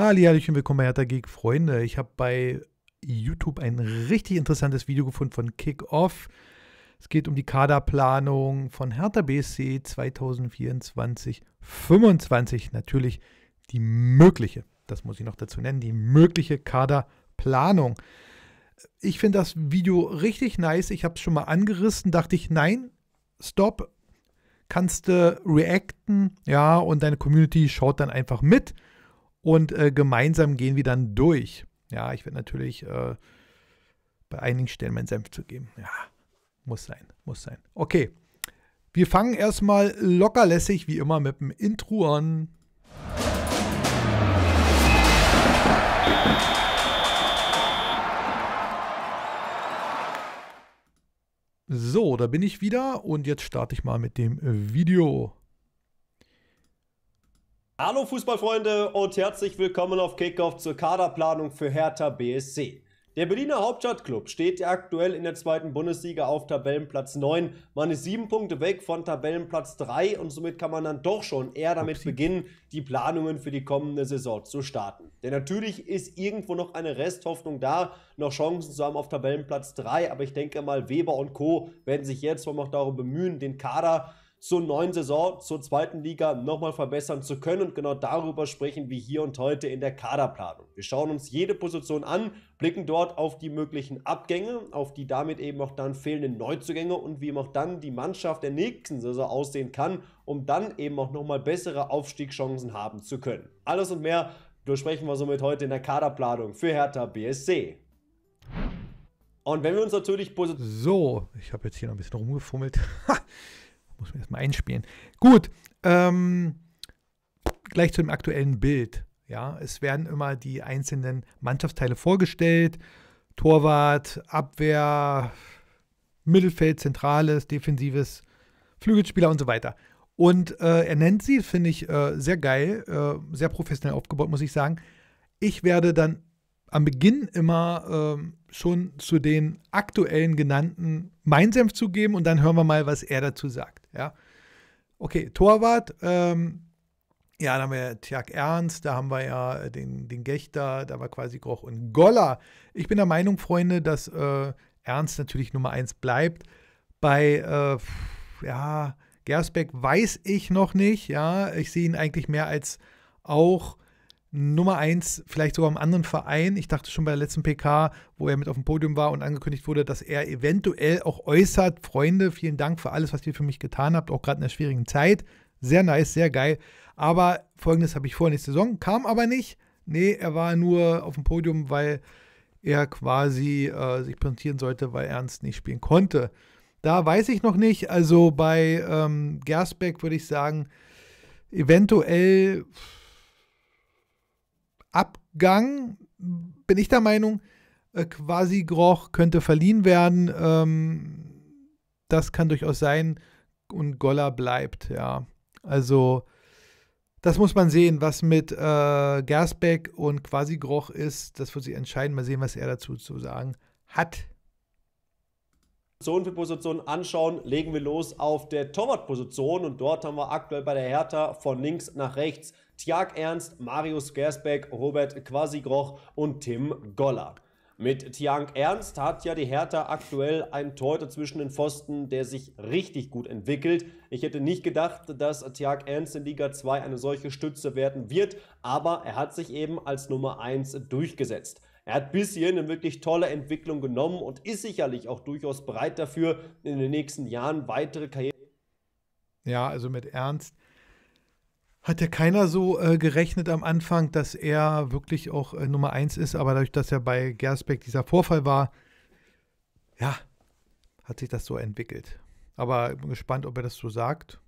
Halli, Hallöchen, willkommen bei Hertha Geek, Freunde. Ich habe bei YouTube ein richtig interessantes Video gefunden von Kickoff. Es geht um die Kaderplanung von Hertha BSC 2024-25. Natürlich die mögliche, das muss ich noch dazu nennen, die mögliche Kaderplanung. Ich finde das Video richtig nice. Ich habe es schon mal angerissen, dachte ich, nein, stopp, kannst du reacten, ja, und deine Community schaut dann einfach mit. Und äh, gemeinsam gehen wir dann durch. Ja, ich werde natürlich äh, bei einigen Stellen meinen Senf zu geben. Ja, muss sein, muss sein. Okay, wir fangen erstmal lockerlässig wie immer mit dem Intro an. So, da bin ich wieder und jetzt starte ich mal mit dem Video. Hallo Fußballfreunde und herzlich willkommen auf Kickoff zur Kaderplanung für Hertha BSC. Der Berliner Hauptstadtclub steht aktuell in der zweiten Bundesliga auf Tabellenplatz 9. Man ist sieben Punkte weg von Tabellenplatz 3 und somit kann man dann doch schon eher damit beginnen, die Planungen für die kommende Saison zu starten. Denn natürlich ist irgendwo noch eine Resthoffnung da, noch Chancen zu haben auf Tabellenplatz 3. Aber ich denke mal, Weber und Co. werden sich jetzt wohl noch darum bemühen, den Kader zur neuen Saison, zur zweiten Liga nochmal verbessern zu können. Und genau darüber sprechen wir hier und heute in der Kaderplanung. Wir schauen uns jede Position an, blicken dort auf die möglichen Abgänge, auf die damit eben auch dann fehlenden Neuzugänge und wie eben auch dann die Mannschaft der nächsten Saison aussehen kann, um dann eben auch nochmal bessere Aufstiegschancen haben zu können. Alles und mehr durchsprechen wir somit heute in der Kaderplanung für Hertha BSC. Und wenn wir uns natürlich... So, ich habe jetzt hier noch ein bisschen rumgefummelt. Muss man erstmal einspielen. Gut, ähm, gleich zu dem aktuellen Bild. Ja, es werden immer die einzelnen Mannschaftsteile vorgestellt. Torwart, Abwehr, Mittelfeld, Zentrales, Defensives, Flügelspieler und so weiter. Und äh, er nennt sie, finde ich, äh, sehr geil, äh, sehr professionell aufgebaut, muss ich sagen. Ich werde dann am Beginn immer ähm, schon zu den aktuellen genannten mein zugeben und dann hören wir mal, was er dazu sagt. Ja. Okay, Torwart. Ähm, ja, da haben wir Tjag Ernst, da haben wir ja äh, den, den Gechter, da war quasi Groch und Goller. Ich bin der Meinung, Freunde, dass äh, Ernst natürlich Nummer 1 bleibt. Bei, äh, ja, Gersbeck weiß ich noch nicht. Ja, ich sehe ihn eigentlich mehr als auch Nummer eins, vielleicht sogar im anderen Verein. Ich dachte schon bei der letzten PK, wo er mit auf dem Podium war und angekündigt wurde, dass er eventuell auch äußert, Freunde, vielen Dank für alles, was ihr für mich getan habt, auch gerade in der schwierigen Zeit. Sehr nice, sehr geil. Aber folgendes habe ich vor nächste Saison, kam aber nicht. Nee, er war nur auf dem Podium, weil er quasi äh, sich präsentieren sollte, weil Ernst nicht spielen konnte. Da weiß ich noch nicht. Also bei ähm, Gersbeck würde ich sagen, eventuell. Pff, Abgang, bin ich der Meinung, äh, quasi Groch könnte verliehen werden. Ähm, das kann durchaus sein. Und Goller bleibt, ja. Also, das muss man sehen, was mit äh, Gersbeck und quasi Groch ist. Das wird sich entscheiden. Mal sehen, was er dazu zu sagen hat. Position für Position anschauen, legen wir los auf der Torwartposition und dort haben wir aktuell bei der Hertha von links nach rechts Tjag Ernst, Marius Gersbeck, Robert Quasigroch und Tim Goller. Mit Tiang Ernst hat ja die Hertha aktuell einen Torhüter zwischen den Pfosten, der sich richtig gut entwickelt. Ich hätte nicht gedacht, dass Tiang Ernst in Liga 2 eine solche Stütze werden wird, aber er hat sich eben als Nummer 1 durchgesetzt. Er hat bis hierhin eine wirklich tolle Entwicklung genommen und ist sicherlich auch durchaus bereit dafür, in den nächsten Jahren weitere Karriere. Ja, also mit Ernst hat ja keiner so äh, gerechnet am Anfang, dass er wirklich auch äh, Nummer 1 ist, aber dadurch, dass er bei Gersbeck dieser Vorfall war, ja, hat sich das so entwickelt. Aber ich bin gespannt, ob er das so sagt.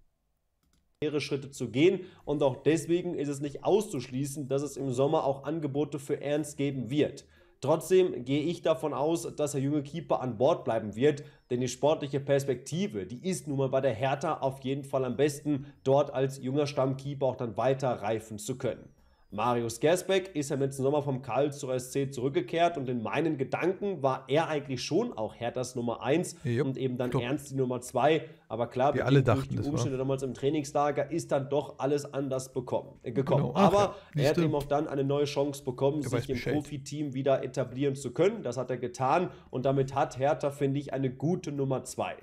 Mehrere Schritte zu gehen und auch deswegen ist es nicht auszuschließen, dass es im Sommer auch Angebote für Ernst geben wird. Trotzdem gehe ich davon aus, dass der junge Keeper an Bord bleiben wird, denn die sportliche Perspektive, die ist nun mal bei der Hertha auf jeden Fall am besten, dort als junger Stammkeeper auch dann weiter reifen zu können. Marius Gersbeck ist ja im letzten Sommer vom Karlsruher SC zurückgekehrt und in meinen Gedanken war er eigentlich schon auch Herthas Nummer 1 yep. und eben dann Top. Ernst die Nummer 2. Aber klar, wir alle dachten, die Umstände damals im Trainingslager ist dann doch alles anders bekommen, äh, genau, gekommen. Genau. Ach, Aber ja. er hat eben auch dann eine neue Chance bekommen, du sich im Profiteam wieder etablieren zu können. Das hat er getan und damit hat Hertha, finde ich, eine gute Nummer 2.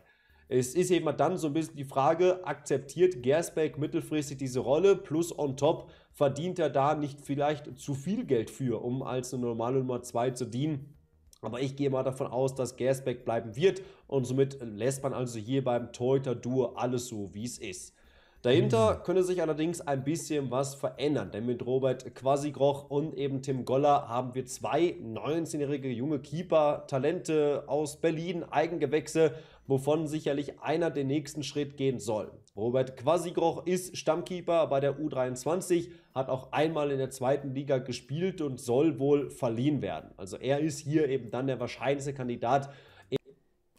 Es ist eben dann so ein bisschen die Frage, akzeptiert Gersbeck mittelfristig diese Rolle plus on top verdient er da nicht vielleicht zu viel Geld für, um als eine normale Nummer 2 zu dienen? Aber ich gehe mal davon aus, dass Gasback bleiben wird und somit lässt man also hier beim Torhüter-Duo alles so, wie es ist. Dahinter hm. könnte sich allerdings ein bisschen was verändern, denn mit Robert Quasigroch und eben Tim Goller haben wir zwei 19-jährige junge Keeper-Talente aus Berlin, Eigengewächse, wovon sicherlich einer den nächsten Schritt gehen soll. Robert Quasigroch ist Stammkeeper bei der U23, hat auch einmal in der zweiten Liga gespielt und soll wohl verliehen werden. Also er ist hier eben dann der wahrscheinlichste Kandidat.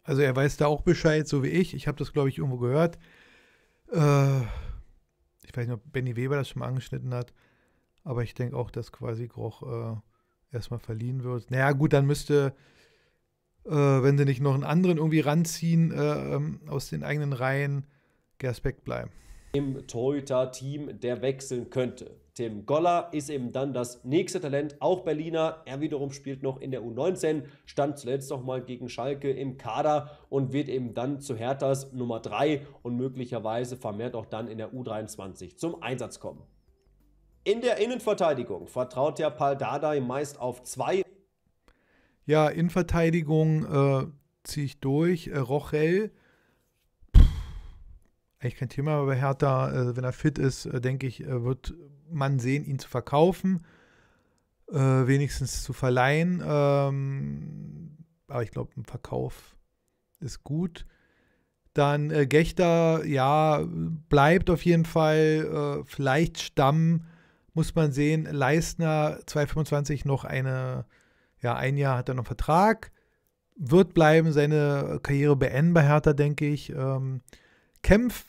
Also er weiß da auch Bescheid, so wie ich. Ich habe das, glaube ich, irgendwo gehört. Äh, ich weiß nicht, ob Benny Weber das schon mal angeschnitten hat, aber ich denke auch, dass Quasigroch äh, erstmal verliehen wird. Naja, gut, dann müsste, äh, wenn sie nicht noch einen anderen irgendwie ranziehen äh, ähm, aus den eigenen Reihen, Aspekt bleiben. Im Toyota-Team, der wechseln könnte. Tim Goller ist eben dann das nächste Talent, auch Berliner. Er wiederum spielt noch in der U19, stand zuletzt nochmal gegen Schalke im Kader und wird eben dann zu Herthas Nummer 3 und möglicherweise vermehrt auch dann in der U23 zum Einsatz kommen. In der Innenverteidigung vertraut ja Paldadei meist auf zwei. Ja, Innenverteidigung äh, ziehe ich durch. Äh, Rochel eigentlich kein Thema, aber Hertha, äh, wenn er fit ist, äh, denke ich, äh, wird man sehen, ihn zu verkaufen, wenigstens zu verleihen. Ähm, aber ich glaube, ein Verkauf ist gut. Dann äh, Gechter, ja, bleibt auf jeden Fall. vielleicht Stamm, muss man sehen. Leistner 225 noch eine, ja, ein Jahr hat er noch Vertrag. Wird bleiben, seine Karriere beenden bei Hertha, denke ich. Ähm, Kämpf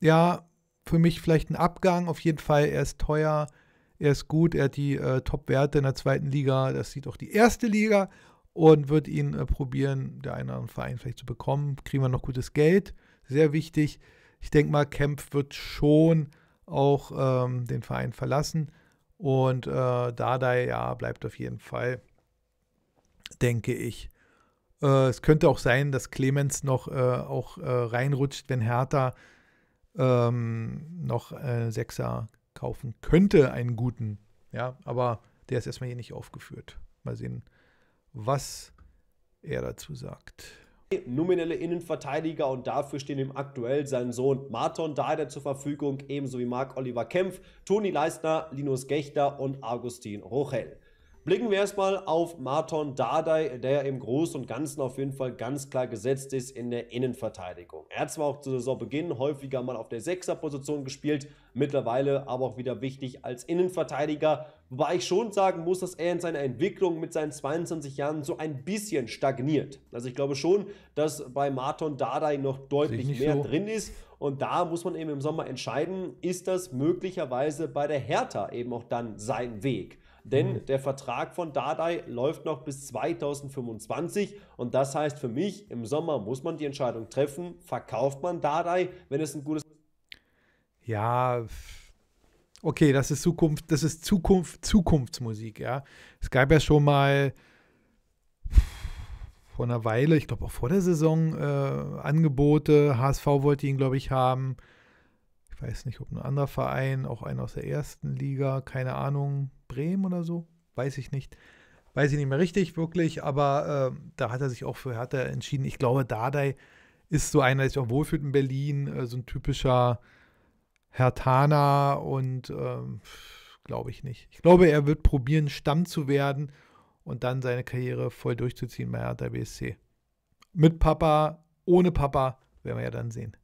ja, für mich vielleicht ein Abgang. Auf jeden Fall, er ist teuer, er ist gut, er hat die äh, Top-Werte in der zweiten Liga. Das sieht auch die erste Liga und wird ihn äh, probieren, der einen oder anderen Verein vielleicht zu bekommen. Kriegen wir noch gutes Geld, sehr wichtig. Ich denke mal, Kempf wird schon auch ähm, den Verein verlassen. Und äh, Dardai, ja, bleibt auf jeden Fall, denke ich. Äh, es könnte auch sein, dass Clemens noch äh, auch äh, reinrutscht, wenn Hertha ähm, noch äh, Sechser kaufen könnte, einen guten. Ja, aber der ist erstmal hier nicht aufgeführt. Mal sehen, was er dazu sagt. Nominelle Innenverteidiger und dafür stehen ihm aktuell sein Sohn Marton Dada zur Verfügung, ebenso wie Marc-Oliver Kempf, Toni Leisner, Linus Gächter und Augustin Rochel. Blicken wir erstmal auf Marton Dardai, der im Großen und Ganzen auf jeden Fall ganz klar gesetzt ist in der Innenverteidigung. Er hat zwar auch zu Saisonbeginn häufiger mal auf der Sechserposition gespielt, mittlerweile aber auch wieder wichtig als Innenverteidiger, wobei ich schon sagen muss, dass er in seiner Entwicklung mit seinen 22 Jahren so ein bisschen stagniert. Also ich glaube schon, dass bei Marton Dardai noch deutlich mehr so. drin ist und da muss man eben im Sommer entscheiden, ist das möglicherweise bei der Hertha eben auch dann sein Weg denn mhm. der Vertrag von Dardai läuft noch bis 2025 und das heißt für mich, im Sommer muss man die Entscheidung treffen, verkauft man Dardai, wenn es ein gutes... Ja, okay, das ist Zukunft, das ist Zukunft, Zukunftsmusik, ja. Es gab ja schon mal vor einer Weile, ich glaube auch vor der Saison, äh, Angebote. HSV wollte ihn, glaube ich, haben. Ich weiß nicht, ob ein anderer Verein, auch einer aus der ersten Liga, keine Ahnung. Bremen oder so, weiß ich nicht. Weiß ich nicht mehr richtig, wirklich, aber äh, da hat er sich auch für Hertha entschieden. Ich glaube, Dardai ist so einer, der sich auch wohlfühlt in Berlin, äh, so ein typischer Hertaner und ähm, glaube ich nicht. Ich glaube, er wird probieren, Stamm zu werden und dann seine Karriere voll durchzuziehen bei Hertha BSC. Mit Papa, ohne Papa, werden wir ja dann sehen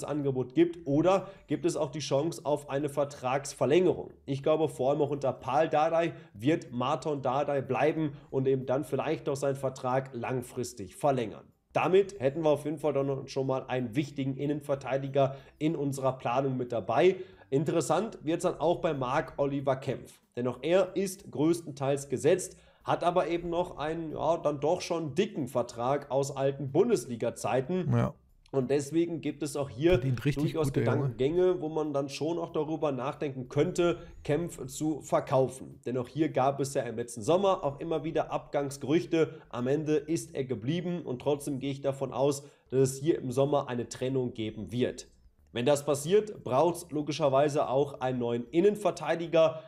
dieses Angebot gibt oder gibt es auch die Chance auf eine Vertragsverlängerung? Ich glaube, vor allem auch unter Paul Dardai wird Martin Dardai bleiben und eben dann vielleicht noch seinen Vertrag langfristig verlängern. Damit hätten wir auf jeden Fall dann schon mal einen wichtigen Innenverteidiger in unserer Planung mit dabei. Interessant wird es dann auch bei Marc Oliver Kempf, denn auch er ist größtenteils gesetzt, hat aber eben noch einen ja, dann doch schon dicken Vertrag aus alten Bundesliga-Zeiten. Ja. Und deswegen gibt es auch hier durchaus Gedankengänge, wo man dann schon auch darüber nachdenken könnte, Kempf zu verkaufen. Denn auch hier gab es ja im letzten Sommer auch immer wieder Abgangsgerüchte. Am Ende ist er geblieben und trotzdem gehe ich davon aus, dass es hier im Sommer eine Trennung geben wird. Wenn das passiert, braucht es logischerweise auch einen neuen Innenverteidiger.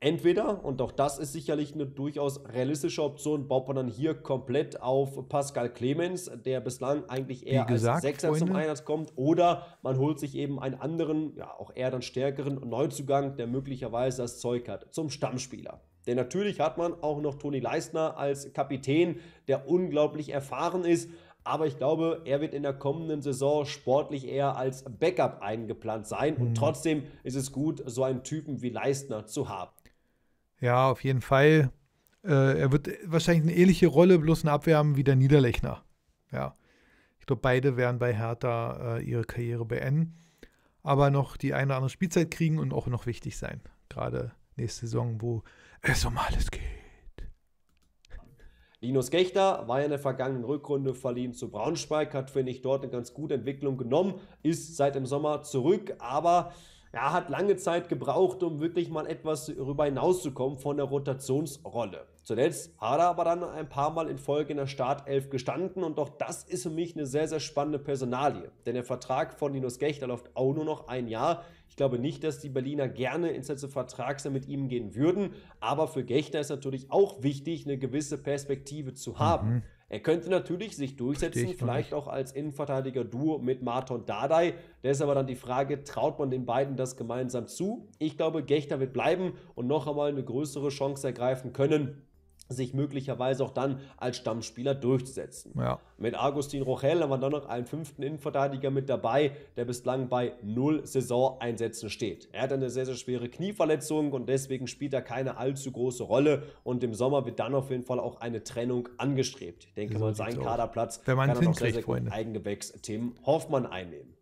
Entweder, und auch das ist sicherlich eine durchaus realistische Option, baut man dann hier komplett auf Pascal Clemens, der bislang eigentlich eher gesagt, als Sechser Freunde. zum Einsatz kommt, oder man holt sich eben einen anderen, ja auch eher dann stärkeren Neuzugang, der möglicherweise das Zeug hat, zum Stammspieler. Denn natürlich hat man auch noch Toni Leistner als Kapitän, der unglaublich erfahren ist. Aber ich glaube, er wird in der kommenden Saison sportlich eher als Backup eingeplant sein. Und mhm. trotzdem ist es gut, so einen Typen wie Leistner zu haben. Ja, auf jeden Fall. Äh, er wird wahrscheinlich eine ähnliche Rolle, bloß eine Abwehr haben wie der Niederlechner. Ja. Ich glaube, beide werden bei Hertha äh, ihre Karriere beenden, aber noch die eine oder andere Spielzeit kriegen und auch noch wichtig sein. Gerade nächste Saison, wo es um alles geht. Linus Gechter war ja in der vergangenen Rückrunde verliehen zu Braunschweig, hat, finde ich, dort eine ganz gute Entwicklung genommen, ist seit dem Sommer zurück, aber er hat lange Zeit gebraucht, um wirklich mal etwas darüber hinauszukommen von der Rotationsrolle. Zuletzt hat er aber dann ein paar Mal in Folge in der Startelf gestanden und auch das ist für mich eine sehr, sehr spannende Personalie. Denn der Vertrag von Linus Gächter läuft auch nur noch ein Jahr. Ich glaube nicht, dass die Berliner gerne ins letzte Vertragsjahr mit ihm gehen würden, aber für Gächter ist natürlich auch wichtig, eine gewisse Perspektive zu haben. Mhm. Er könnte natürlich sich durchsetzen, Stich vielleicht auch als Innenverteidiger Duo mit Marton Dardai. Da ist aber dann die Frage, traut man den beiden das gemeinsam zu? Ich glaube, Gechter wird bleiben und noch einmal eine größere Chance ergreifen können sich möglicherweise auch dann als Stammspieler durchzusetzen. Ja. Mit Agustin Rochel haben wir dann noch einen fünften Innenverteidiger mit dabei, der bislang bei null Saisoneinsätzen steht. Er hat eine sehr, sehr schwere Knieverletzung und deswegen spielt er keine allzu große Rolle und im Sommer wird dann auf jeden Fall auch eine Trennung angestrebt. Ich denke so mal, sein Kaderplatz kann er noch sehr, sehr gut Eigengewächs Tim Hoffmann einnehmen.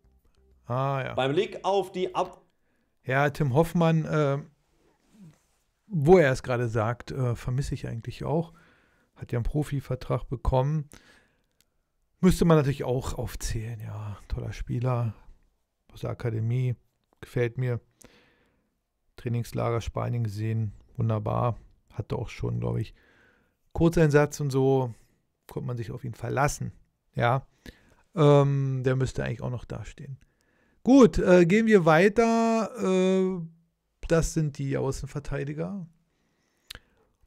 Ah, ja. Beim Blick auf die Ab... Ja, Tim Hoffmann... Äh wo er es gerade sagt, äh, vermisse ich eigentlich auch. Hat ja einen Profivertrag bekommen. Müsste man natürlich auch aufzählen. Ja, toller Spieler aus der Akademie. Gefällt mir. Trainingslager Spanien gesehen. Wunderbar. Hatte auch schon, glaube ich, Kurzeinsatz und so. Konnte man sich auf ihn verlassen. Ja, ähm, der müsste eigentlich auch noch dastehen. Gut, äh, gehen wir weiter. Äh, das sind die Außenverteidiger.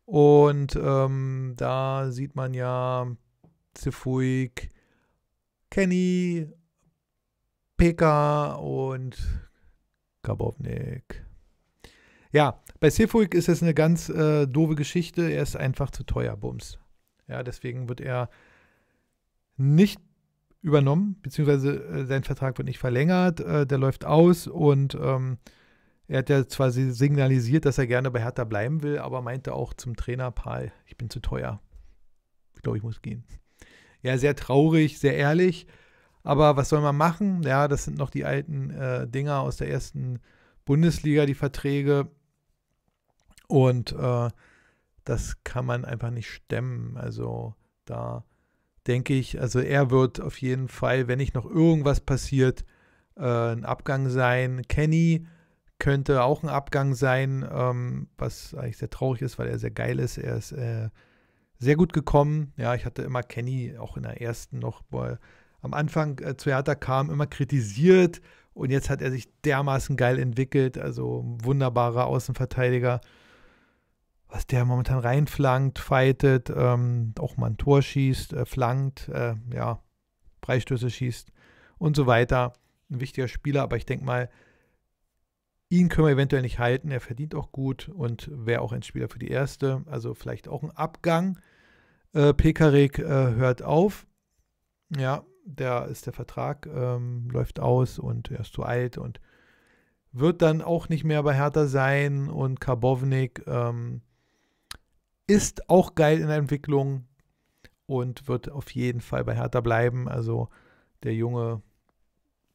Und ähm, da sieht man ja Zifuik, Kenny, Pekka und Gabovnik. Ja, bei Sifuik ist es eine ganz äh, doofe Geschichte. Er ist einfach zu teuer, Bums. Ja, deswegen wird er nicht übernommen, beziehungsweise äh, sein Vertrag wird nicht verlängert. Äh, der läuft aus und ähm, er hat ja zwar signalisiert, dass er gerne bei Hertha bleiben will, aber meinte auch zum Trainer Paul, ich bin zu teuer. Ich glaube, ich muss gehen. Ja, sehr traurig, sehr ehrlich. Aber was soll man machen? Ja, das sind noch die alten äh, Dinger aus der ersten Bundesliga, die Verträge. Und äh, das kann man einfach nicht stemmen. Also da denke ich, also er wird auf jeden Fall, wenn nicht noch irgendwas passiert, äh, ein Abgang sein. Kenny könnte auch ein Abgang sein, ähm, was eigentlich sehr traurig ist, weil er sehr geil ist. Er ist äh, sehr gut gekommen. Ja, ich hatte immer Kenny auch in der ersten noch wo er am Anfang äh, zu Hertha kam, immer kritisiert und jetzt hat er sich dermaßen geil entwickelt. Also wunderbarer Außenverteidiger. Was der momentan reinflankt, fightet, ähm, auch mal ein Tor schießt, äh, flankt, äh, ja, Freistöße schießt und so weiter. Ein wichtiger Spieler, aber ich denke mal, Ihn können wir eventuell nicht halten, er verdient auch gut und wäre auch ein Spieler für die erste, also vielleicht auch ein Abgang. Äh, Pekarik äh, hört auf. Ja, der ist der Vertrag, ähm, läuft aus und er ist zu alt und wird dann auch nicht mehr bei Hertha sein und Karbovnik ähm, ist auch geil in der Entwicklung und wird auf jeden Fall bei Hertha bleiben. Also der Junge,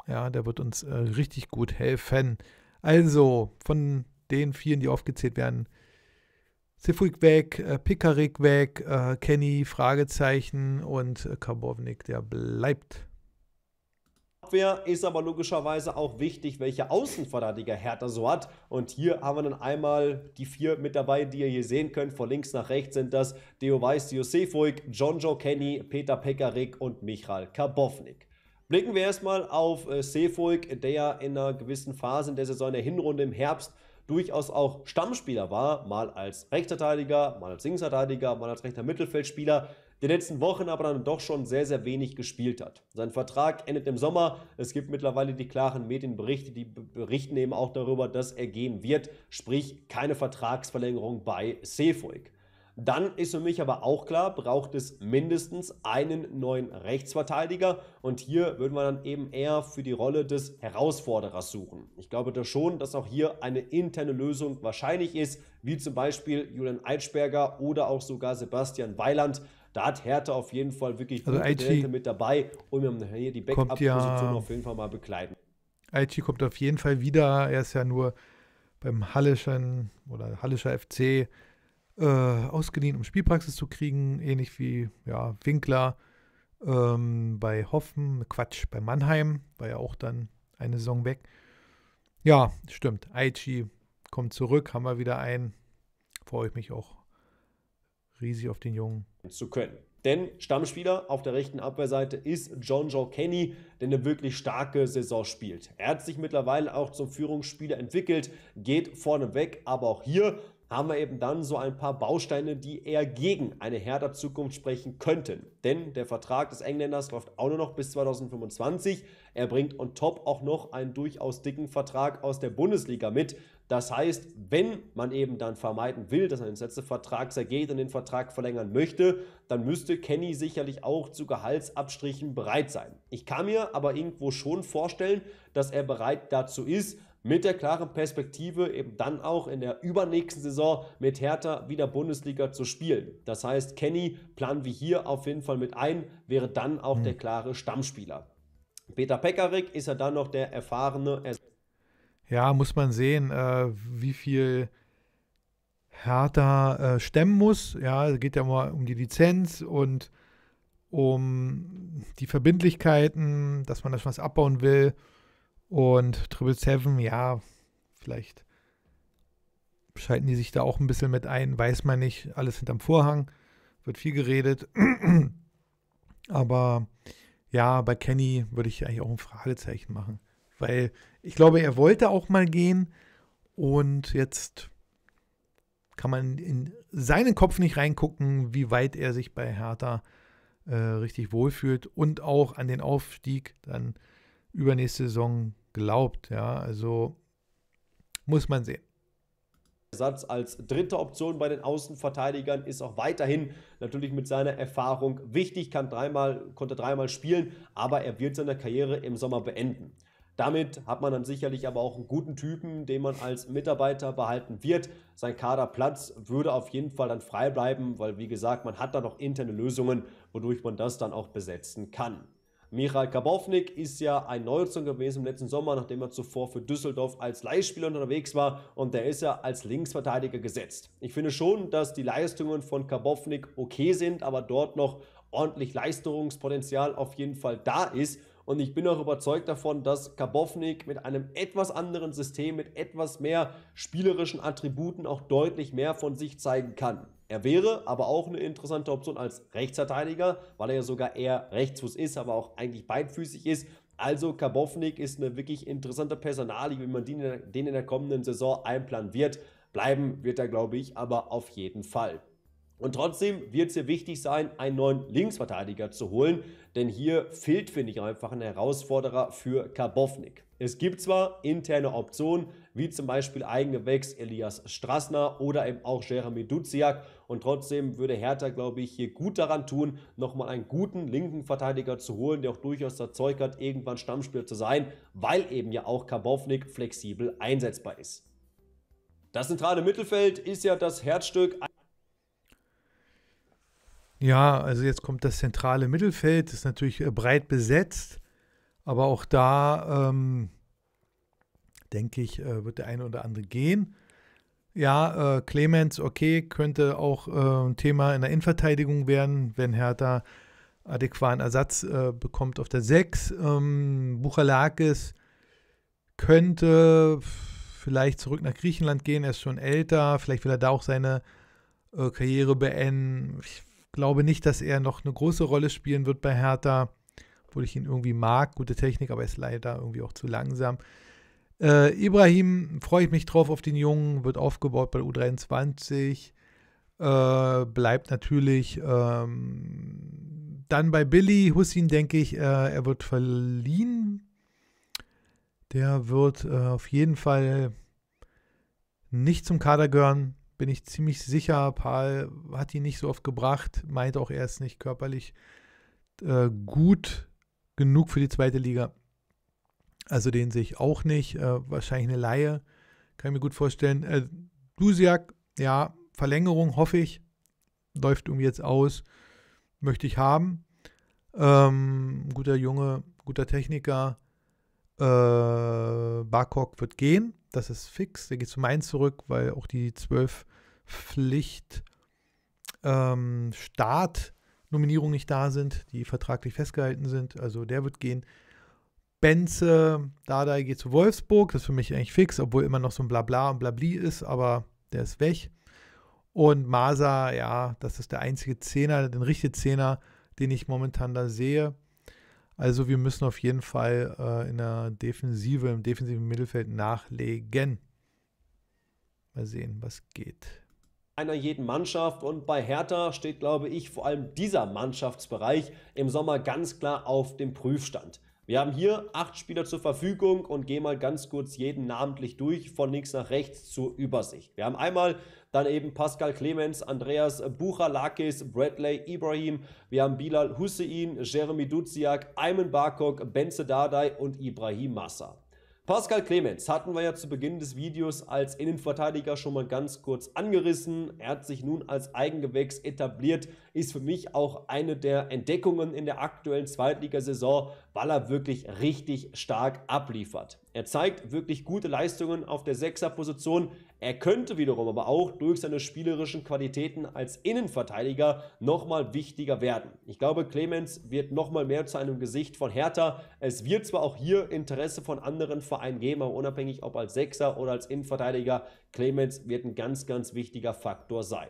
ja, der wird uns äh, richtig gut helfen. Also, von den vielen, die aufgezählt werden, Sifuik weg, äh, Pickerick weg, äh, Kenny, Fragezeichen und äh, Karbovnik, der bleibt. Abwehr ist aber logischerweise auch wichtig, welche Außenverteidiger Hertha so hat. Und hier haben wir dann einmal die vier mit dabei, die ihr hier sehen könnt. Von links nach rechts sind das Deo Weiss, Weiß, John Joe Kenny, Peter Pekarik und Michal Karbovnik. Blicken wir erstmal auf äh, Seefolk, der in einer gewissen Phase in der Saison der Hinrunde im Herbst durchaus auch Stammspieler war, mal als Rechtsverteidiger, mal als Linksverteidiger, mal als rechter Mittelfeldspieler, der letzten Wochen aber dann doch schon sehr, sehr wenig gespielt hat. Sein Vertrag endet im Sommer. Es gibt mittlerweile die klaren Medienberichte, die berichten eben auch darüber, dass er gehen wird, sprich keine Vertragsverlängerung bei Seefolk. Dann ist für mich aber auch klar, braucht es mindestens einen neuen Rechtsverteidiger und hier würden wir dann eben eher für die Rolle des Herausforderers suchen. Ich glaube da schon, dass auch hier eine interne Lösung wahrscheinlich ist, wie zum Beispiel Julian Eitschberger oder auch sogar Sebastian Weiland. Da hat Hertha auf jeden Fall wirklich also gute Talente mit dabei und wir haben hier die Backup-Position ja, auf jeden Fall mal begleiten. Aichi kommt auf jeden Fall wieder. Er ist ja nur beim Hallischen oder Hallischer FC äh, ausgeliehen, um Spielpraxis zu kriegen, ähnlich wie ja, Winkler ähm, bei Hoffen, Quatsch, bei Mannheim, war ja auch dann eine Saison weg. Ja, stimmt. Aichi kommt zurück, haben wir wieder einen. Freue ich mich auch riesig auf den Jungen. Zu können. Denn Stammspieler auf der rechten Abwehrseite ist John Joe Kenny, der eine wirklich starke Saison spielt. Er hat sich mittlerweile auch zum Führungsspieler entwickelt, geht vorne weg, aber auch hier haben wir eben dann so ein paar Bausteine, die eher gegen eine härter Zukunft sprechen könnten. Denn der Vertrag des Engländers läuft auch nur noch bis 2025. Er bringt on top auch noch einen durchaus dicken Vertrag aus der Bundesliga mit. Das heißt, wenn man eben dann vermeiden will, dass ein ins Vertrag Vertragsjahr geht und den Vertrag verlängern möchte, dann müsste Kenny sicherlich auch zu Gehaltsabstrichen bereit sein. Ich kann mir aber irgendwo schon vorstellen, dass er bereit dazu ist, mit der klaren Perspektive, eben dann auch in der übernächsten Saison mit Hertha wieder Bundesliga zu spielen. Das heißt, Kenny planen wir hier auf jeden Fall mit ein, wäre dann auch mhm. der hm. klare Stammspieler. Peter Pekarik ist ja dann noch der erfahrene. Ers ja, muss man sehen, äh, wie viel Hertha äh, stemmen muss. Ja, es geht ja mal um die Lizenz und um die Verbindlichkeiten, dass man das was abbauen will. Und Triple Seven, ja, vielleicht schalten die sich da auch ein bisschen mit ein, weiß man nicht. Alles hinterm Vorhang, wird viel geredet. Aber ja, bei Kenny würde ich eigentlich auch ein Fragezeichen machen. Weil ich glaube, er wollte auch mal gehen und jetzt kann man in seinen Kopf nicht reingucken, wie weit er sich bei Hertha äh, richtig wohlfühlt und auch an den Aufstieg dann übernächste Saison glaubt. Ja, also muss man sehen. Satz als dritte Option bei den Außenverteidigern ist auch weiterhin natürlich mit seiner Erfahrung wichtig, kann dreimal, konnte dreimal spielen, aber er wird seine Karriere im Sommer beenden. Damit hat man dann sicherlich aber auch einen guten Typen, den man als Mitarbeiter behalten wird. Sein Kaderplatz würde auf jeden Fall dann frei bleiben, weil wie gesagt, man hat da noch interne Lösungen, wodurch man das dann auch besetzen kann. Michael Kabownik ist ja ein Neuzugang gewesen im letzten Sommer, nachdem er zuvor für Düsseldorf als Leihspieler unterwegs war und der ist ja als Linksverteidiger gesetzt. Ich finde schon, dass die Leistungen von Kabownik okay sind, aber dort noch ordentlich Leistungspotenzial auf jeden Fall da ist. Und ich bin auch überzeugt davon, dass Kabownik mit einem etwas anderen System, mit etwas mehr spielerischen Attributen auch deutlich mehr von sich zeigen kann. Er wäre aber auch eine interessante Option als Rechtsverteidiger, weil er ja sogar eher Rechtsfuß ist, aber auch eigentlich beidfüßig ist. Also Karbovnik ist eine wirklich interessante Personalie, wie man den in der kommenden Saison einplanen wird. Bleiben wird er, glaube ich, aber auf jeden Fall. Und trotzdem wird es hier wichtig sein, einen neuen Linksverteidiger zu holen, denn hier fehlt, finde ich, einfach ein Herausforderer für Karbovnik. Es gibt zwar interne Optionen, wie zum Beispiel Eigengewächs Elias Strassner oder eben auch Jeremy Duziak und trotzdem würde Hertha, glaube ich, hier gut daran tun, nochmal einen guten linken Verteidiger zu holen, der auch durchaus das Zeug hat, irgendwann Stammspieler zu sein, weil eben ja auch Karbovnik flexibel einsetzbar ist. Das zentrale Mittelfeld ist ja das Herzstück ja, also jetzt kommt das zentrale Mittelfeld, ist natürlich äh, breit besetzt, aber auch da ähm, denke ich, äh, wird der eine oder andere gehen. Ja, äh, Clemens, okay, könnte auch äh, ein Thema in der Innenverteidigung werden, wenn Hertha adäquaten Ersatz äh, bekommt auf der 6. Ähm, Buchalakis könnte vielleicht zurück nach Griechenland gehen, er ist schon älter, vielleicht will er da auch seine äh, Karriere beenden. Ich glaube nicht, dass er noch eine große Rolle spielen wird bei Hertha, obwohl ich ihn irgendwie mag. Gute Technik, aber er ist leider irgendwie auch zu langsam. Äh, Ibrahim, freue ich mich drauf auf den Jungen, wird aufgebaut bei U23. Äh, bleibt natürlich ähm, dann bei Billy Hussin, denke ich, äh, er wird verliehen. Der wird äh, auf jeden Fall nicht zum Kader gehören bin ich ziemlich sicher, Paul hat ihn nicht so oft gebracht, meint auch er ist nicht körperlich äh, gut genug für die zweite Liga. Also den sehe ich auch nicht. Äh, wahrscheinlich eine Laie, kann ich mir gut vorstellen. Äh, Dusiak, ja, Verlängerung hoffe ich, läuft irgendwie jetzt aus, möchte ich haben. Ähm, guter Junge, guter Techniker. Äh, Barkok wird gehen das ist fix. Der geht zu Mainz zurück, weil auch die zwölf Pflicht ähm, Start Nominierungen nicht da sind, die vertraglich festgehalten sind. Also der wird gehen. Benze Dadai geht zu Wolfsburg. Das ist für mich eigentlich fix, obwohl immer noch so ein Blabla und Blabli ist, aber der ist weg. Und Masa, ja, das ist der einzige Zehner, der richtige Zehner, den ich momentan da sehe. Also wir müssen auf jeden Fall äh, in der Defensive, im defensiven Mittelfeld nachlegen. Mal sehen, was geht. Einer jeden Mannschaft und bei Hertha steht, glaube ich, vor allem dieser Mannschaftsbereich im Sommer ganz klar auf dem Prüfstand. Wir haben hier acht Spieler zur Verfügung und gehen mal ganz kurz jeden namentlich durch, von links nach rechts zur Übersicht. Wir haben einmal dann eben Pascal Clemens, Andreas Buchalakis, Bradley Ibrahim, wir haben Bilal Hussein, Jeremy Duziak, Ayman Barkok, Benze Dardai und Ibrahim Massa. Pascal Clemens hatten wir ja zu Beginn des Videos als Innenverteidiger schon mal ganz kurz angerissen. Er hat sich nun als Eigengewächs etabliert, ist für mich auch eine der Entdeckungen in der aktuellen Zweitligasaison, weil er wirklich richtig stark abliefert. Er zeigt wirklich gute Leistungen auf der Sechserposition, er könnte wiederum aber auch durch seine spielerischen Qualitäten als Innenverteidiger nochmal wichtiger werden. Ich glaube, Clemens wird nochmal mehr zu einem Gesicht von Hertha. Es wird zwar auch hier Interesse von anderen Vereinen geben, aber unabhängig ob als Sechser oder als Innenverteidiger, Clemens wird ein ganz, ganz wichtiger Faktor sein.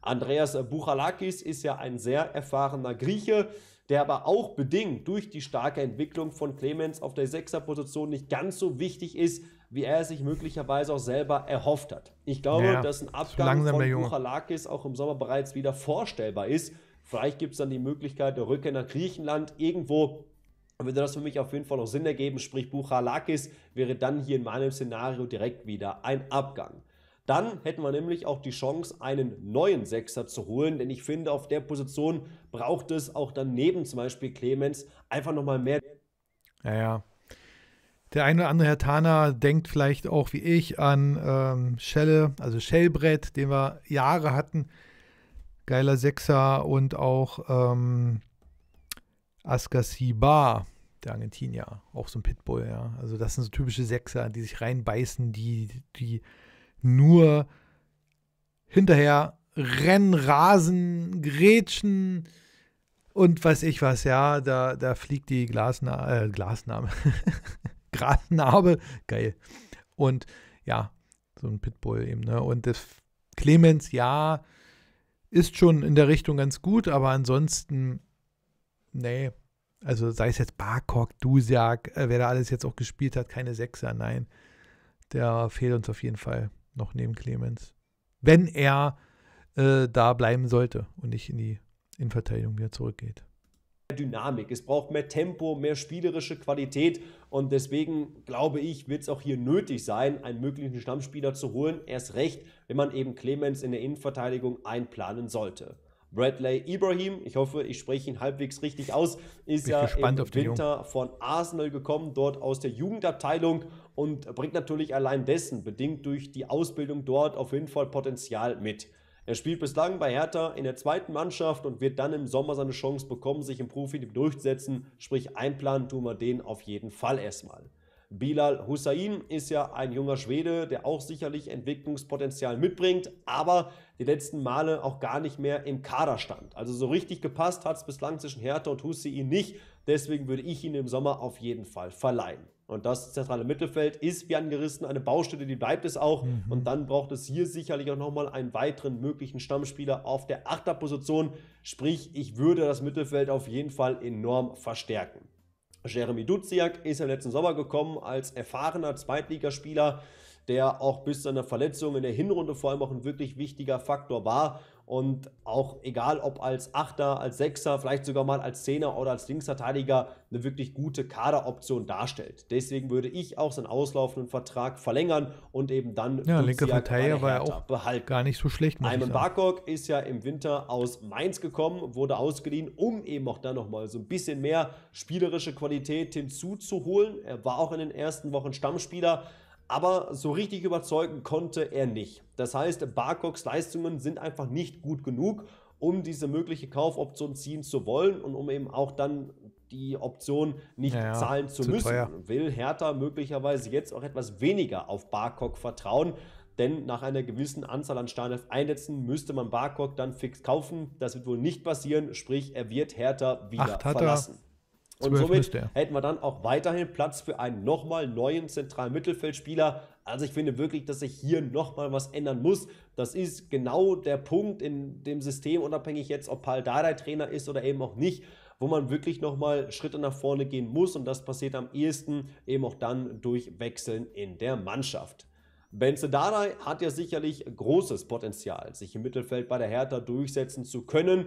Andreas Buchalakis ist ja ein sehr erfahrener Grieche, der aber auch bedingt durch die starke Entwicklung von Clemens auf der Sechserposition nicht ganz so wichtig ist, wie er sich möglicherweise auch selber erhofft hat. Ich glaube, ja, dass ein Abgang von Buchalakis auch im Sommer bereits wieder vorstellbar ist. Vielleicht gibt es dann die Möglichkeit der Rückkehr nach Griechenland irgendwo. Würde das für mich auf jeden Fall noch Sinn ergeben, sprich Buchalakis wäre dann hier in meinem Szenario direkt wieder ein Abgang. Dann hätten wir nämlich auch die Chance, einen neuen Sechser zu holen, denn ich finde, auf der Position braucht es auch daneben zum Beispiel Clemens einfach nochmal mehr. Ja, ja, der eine oder andere Herr Tana denkt vielleicht auch wie ich an ähm, Schelle, also Schellbrett, den wir Jahre hatten. Geiler Sechser und auch ähm, Askasi der Argentinier, auch so ein Pitbull, ja. Also das sind so typische Sechser, die sich reinbeißen, die, die nur hinterher rennen, rasen, grätschen und weiß ich was, ja, da, da fliegt die Glasna äh, Glasname. Grad Narbe. Geil. Und ja, so ein Pitbull eben. Ne? Und das Clemens, ja, ist schon in der Richtung ganz gut, aber ansonsten, nee. Also sei es jetzt Barkok, Dusiak, äh, wer da alles jetzt auch gespielt hat, keine Sechser, nein. Der fehlt uns auf jeden Fall noch neben Clemens. Wenn er äh, da bleiben sollte und nicht in die Innenverteidigung wieder zurückgeht. Dynamik, es braucht mehr Tempo, mehr spielerische Qualität und deswegen glaube ich, wird es auch hier nötig sein, einen möglichen Stammspieler zu holen, erst recht, wenn man eben Clemens in der Innenverteidigung einplanen sollte. Bradley Ibrahim, ich hoffe, ich spreche ihn halbwegs richtig aus, ist ja im Winter von Arsenal gekommen, dort aus der Jugendabteilung und bringt natürlich allein dessen, bedingt durch die Ausbildung dort, auf jeden Fall Potenzial mit. Er spielt bislang bei Hertha in der zweiten Mannschaft und wird dann im Sommer seine Chance bekommen, sich im Profi durchzusetzen, sprich einplanen tun wir den auf jeden Fall erstmal. Bilal Hussein ist ja ein junger Schwede, der auch sicherlich Entwicklungspotenzial mitbringt, aber die letzten Male auch gar nicht mehr im Kader stand. Also so richtig gepasst hat es bislang zwischen Hertha und Hussein nicht. Deswegen würde ich ihn im Sommer auf jeden Fall verleihen. Und das zentrale Mittelfeld ist, wie angerissen, eine Baustelle, die bleibt es auch. Mhm. Und dann braucht es hier sicherlich auch nochmal einen weiteren möglichen Stammspieler auf der Achterposition. Sprich, ich würde das Mittelfeld auf jeden Fall enorm verstärken. Jeremy Duziak ist im letzten Sommer gekommen als erfahrener Zweitligaspieler, der auch bis zu seiner Verletzung in der Hinrunde vor allem auch ein wirklich wichtiger Faktor war. Und auch egal, ob als Achter, als Sechser, vielleicht sogar mal als Zehner oder als Linksverteidiger eine wirklich gute Kaderoption darstellt. Deswegen würde ich auch seinen auslaufenden Vertrag verlängern und eben dann ja, linke Verteidiger war ja auch behalten. gar nicht so schlecht. Ayman Barkok ist ja im Winter aus Mainz gekommen, wurde ausgeliehen, um eben auch da nochmal so ein bisschen mehr spielerische Qualität hinzuzuholen. Er war auch in den ersten Wochen Stammspieler. Aber so richtig überzeugen konnte er nicht. Das heißt, Barcocks Leistungen sind einfach nicht gut genug, um diese mögliche Kaufoption ziehen zu wollen und um eben auch dann die Option nicht ja, zahlen zu, zu müssen. Teuer. Will Hertha möglicherweise jetzt auch etwas weniger auf Barcock vertrauen, denn nach einer gewissen Anzahl an Startelf-Einsätzen müsste man Barcock dann fix kaufen. Das wird wohl nicht passieren, sprich, er wird Hertha wieder Acht verlassen. Er. Und somit hätten wir dann auch weiterhin Platz für einen nochmal neuen zentralen Mittelfeldspieler. Also ich finde wirklich, dass sich hier nochmal was ändern muss. Das ist genau der Punkt in dem System, unabhängig jetzt, ob Paul Dardai Trainer ist oder eben auch nicht, wo man wirklich nochmal Schritte nach vorne gehen muss. Und das passiert am ehesten eben auch dann durch Wechseln in der Mannschaft. Benze Dardai hat ja sicherlich großes Potenzial, sich im Mittelfeld bei der Hertha durchsetzen zu können.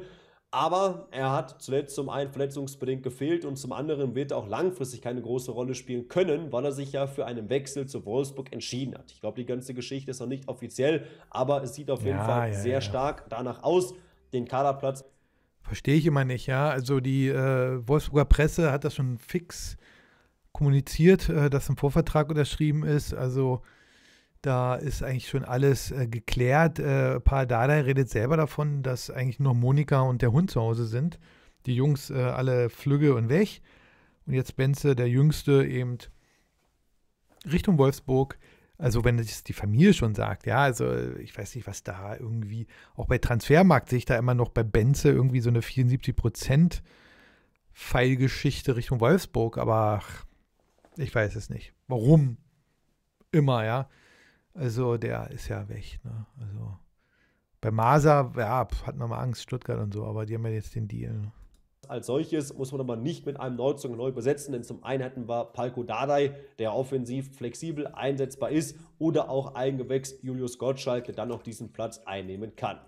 Aber er hat zuletzt zum einen verletzungsbedingt gefehlt und zum anderen wird er auch langfristig keine große Rolle spielen können, weil er sich ja für einen Wechsel zu Wolfsburg entschieden hat. Ich glaube, die ganze Geschichte ist noch nicht offiziell, aber es sieht auf jeden ja, Fall ja, sehr ja. stark danach aus, den Kaderplatz. Verstehe ich immer nicht, ja. Also die äh, Wolfsburger Presse hat das schon fix kommuniziert, äh, dass ein Vorvertrag unterschrieben ist. Also da ist eigentlich schon alles äh, geklärt. Äh, Paradada redet selber davon, dass eigentlich nur Monika und der Hund zu Hause sind. Die Jungs äh, alle flügge und weg. Und jetzt Benze, der Jüngste, eben Richtung Wolfsburg. Also wenn das die Familie schon sagt, ja, also ich weiß nicht, was da irgendwie, auch bei Transfermarkt sehe ich da immer noch bei Benze irgendwie so eine 74 Pfeilgeschichte Richtung Wolfsburg, aber ich weiß es nicht. Warum? Immer, ja. Also der ist ja weg. Ne? Also bei Masa ja, hat man mal Angst, Stuttgart und so, aber die haben ja jetzt den Deal. Ne? Als solches muss man aber nicht mit einem Neuzug neu besetzen, denn zum einen hatten wir Palko Dardai, der offensiv flexibel einsetzbar ist, oder auch Eigengewächs Julius Gottschalk, der dann noch diesen Platz einnehmen kann.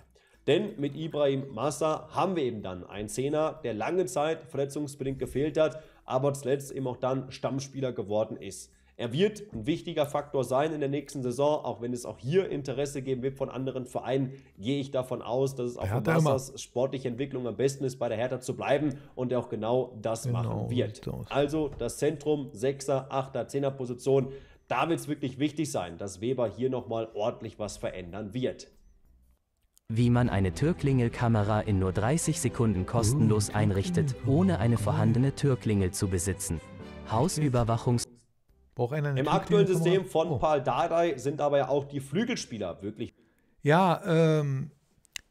Denn mit Ibrahim Massa haben wir eben dann einen Zehner, der lange Zeit verletzungsbedingt gefehlt hat, aber zuletzt eben auch dann Stammspieler geworden ist. Er wird ein wichtiger Faktor sein in der nächsten Saison, auch wenn es auch hier Interesse geben wird von anderen Vereinen, gehe ich davon aus, dass es auch für Barca's sportliche Entwicklung am besten ist, bei der Hertha zu bleiben und er auch genau das genau, machen wird. Also das Zentrum, 6er, 8er, 10er Position, da wird es wirklich wichtig sein, dass Weber hier nochmal ordentlich was verändern wird. Wie man eine Türklingelkamera in nur 30 Sekunden kostenlos uh, einrichtet, ohne eine vorhandene Türklingel zu besitzen. Hausüberwachungs Braucht einer Im aktuellen System von oh. Paul Dardai sind aber ja auch die Flügelspieler wirklich. Ja, ähm,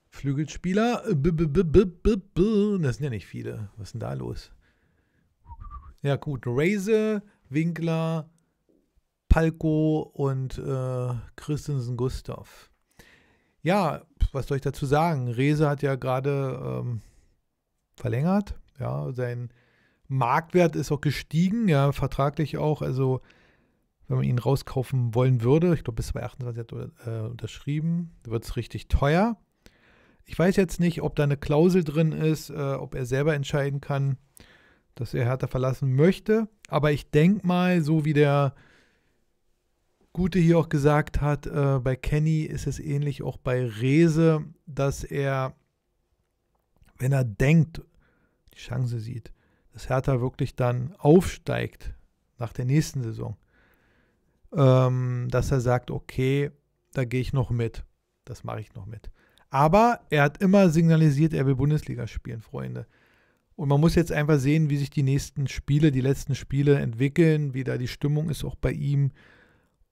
Flügelspieler, äh, b -b -b das sind ja nicht viele. Was ist denn da los? Ja, gut, Reise, Winkler, Palko und äh, Christensen Gustav. Ja, was soll ich dazu sagen? Reise hat ja gerade ähm, verlängert. Ja, sein Marktwert ist auch gestiegen, ja, vertraglich auch. Also wenn man ihn rauskaufen wollen würde, ich glaube bis 2028 hat er äh, unterschrieben, wird es richtig teuer. Ich weiß jetzt nicht, ob da eine Klausel drin ist, äh, ob er selber entscheiden kann, dass er Hertha verlassen möchte. Aber ich denke mal, so wie der Gute hier auch gesagt hat, äh, bei Kenny ist es ähnlich auch bei Rese, dass er, wenn er denkt, die Chance sieht, dass Hertha wirklich dann aufsteigt nach der nächsten Saison, ähm, dass er sagt, okay, da gehe ich noch mit. Das mache ich noch mit. Aber er hat immer signalisiert, er will Bundesliga spielen, Freunde. Und man muss jetzt einfach sehen, wie sich die nächsten Spiele, die letzten Spiele entwickeln, wie da die Stimmung ist, auch bei ihm.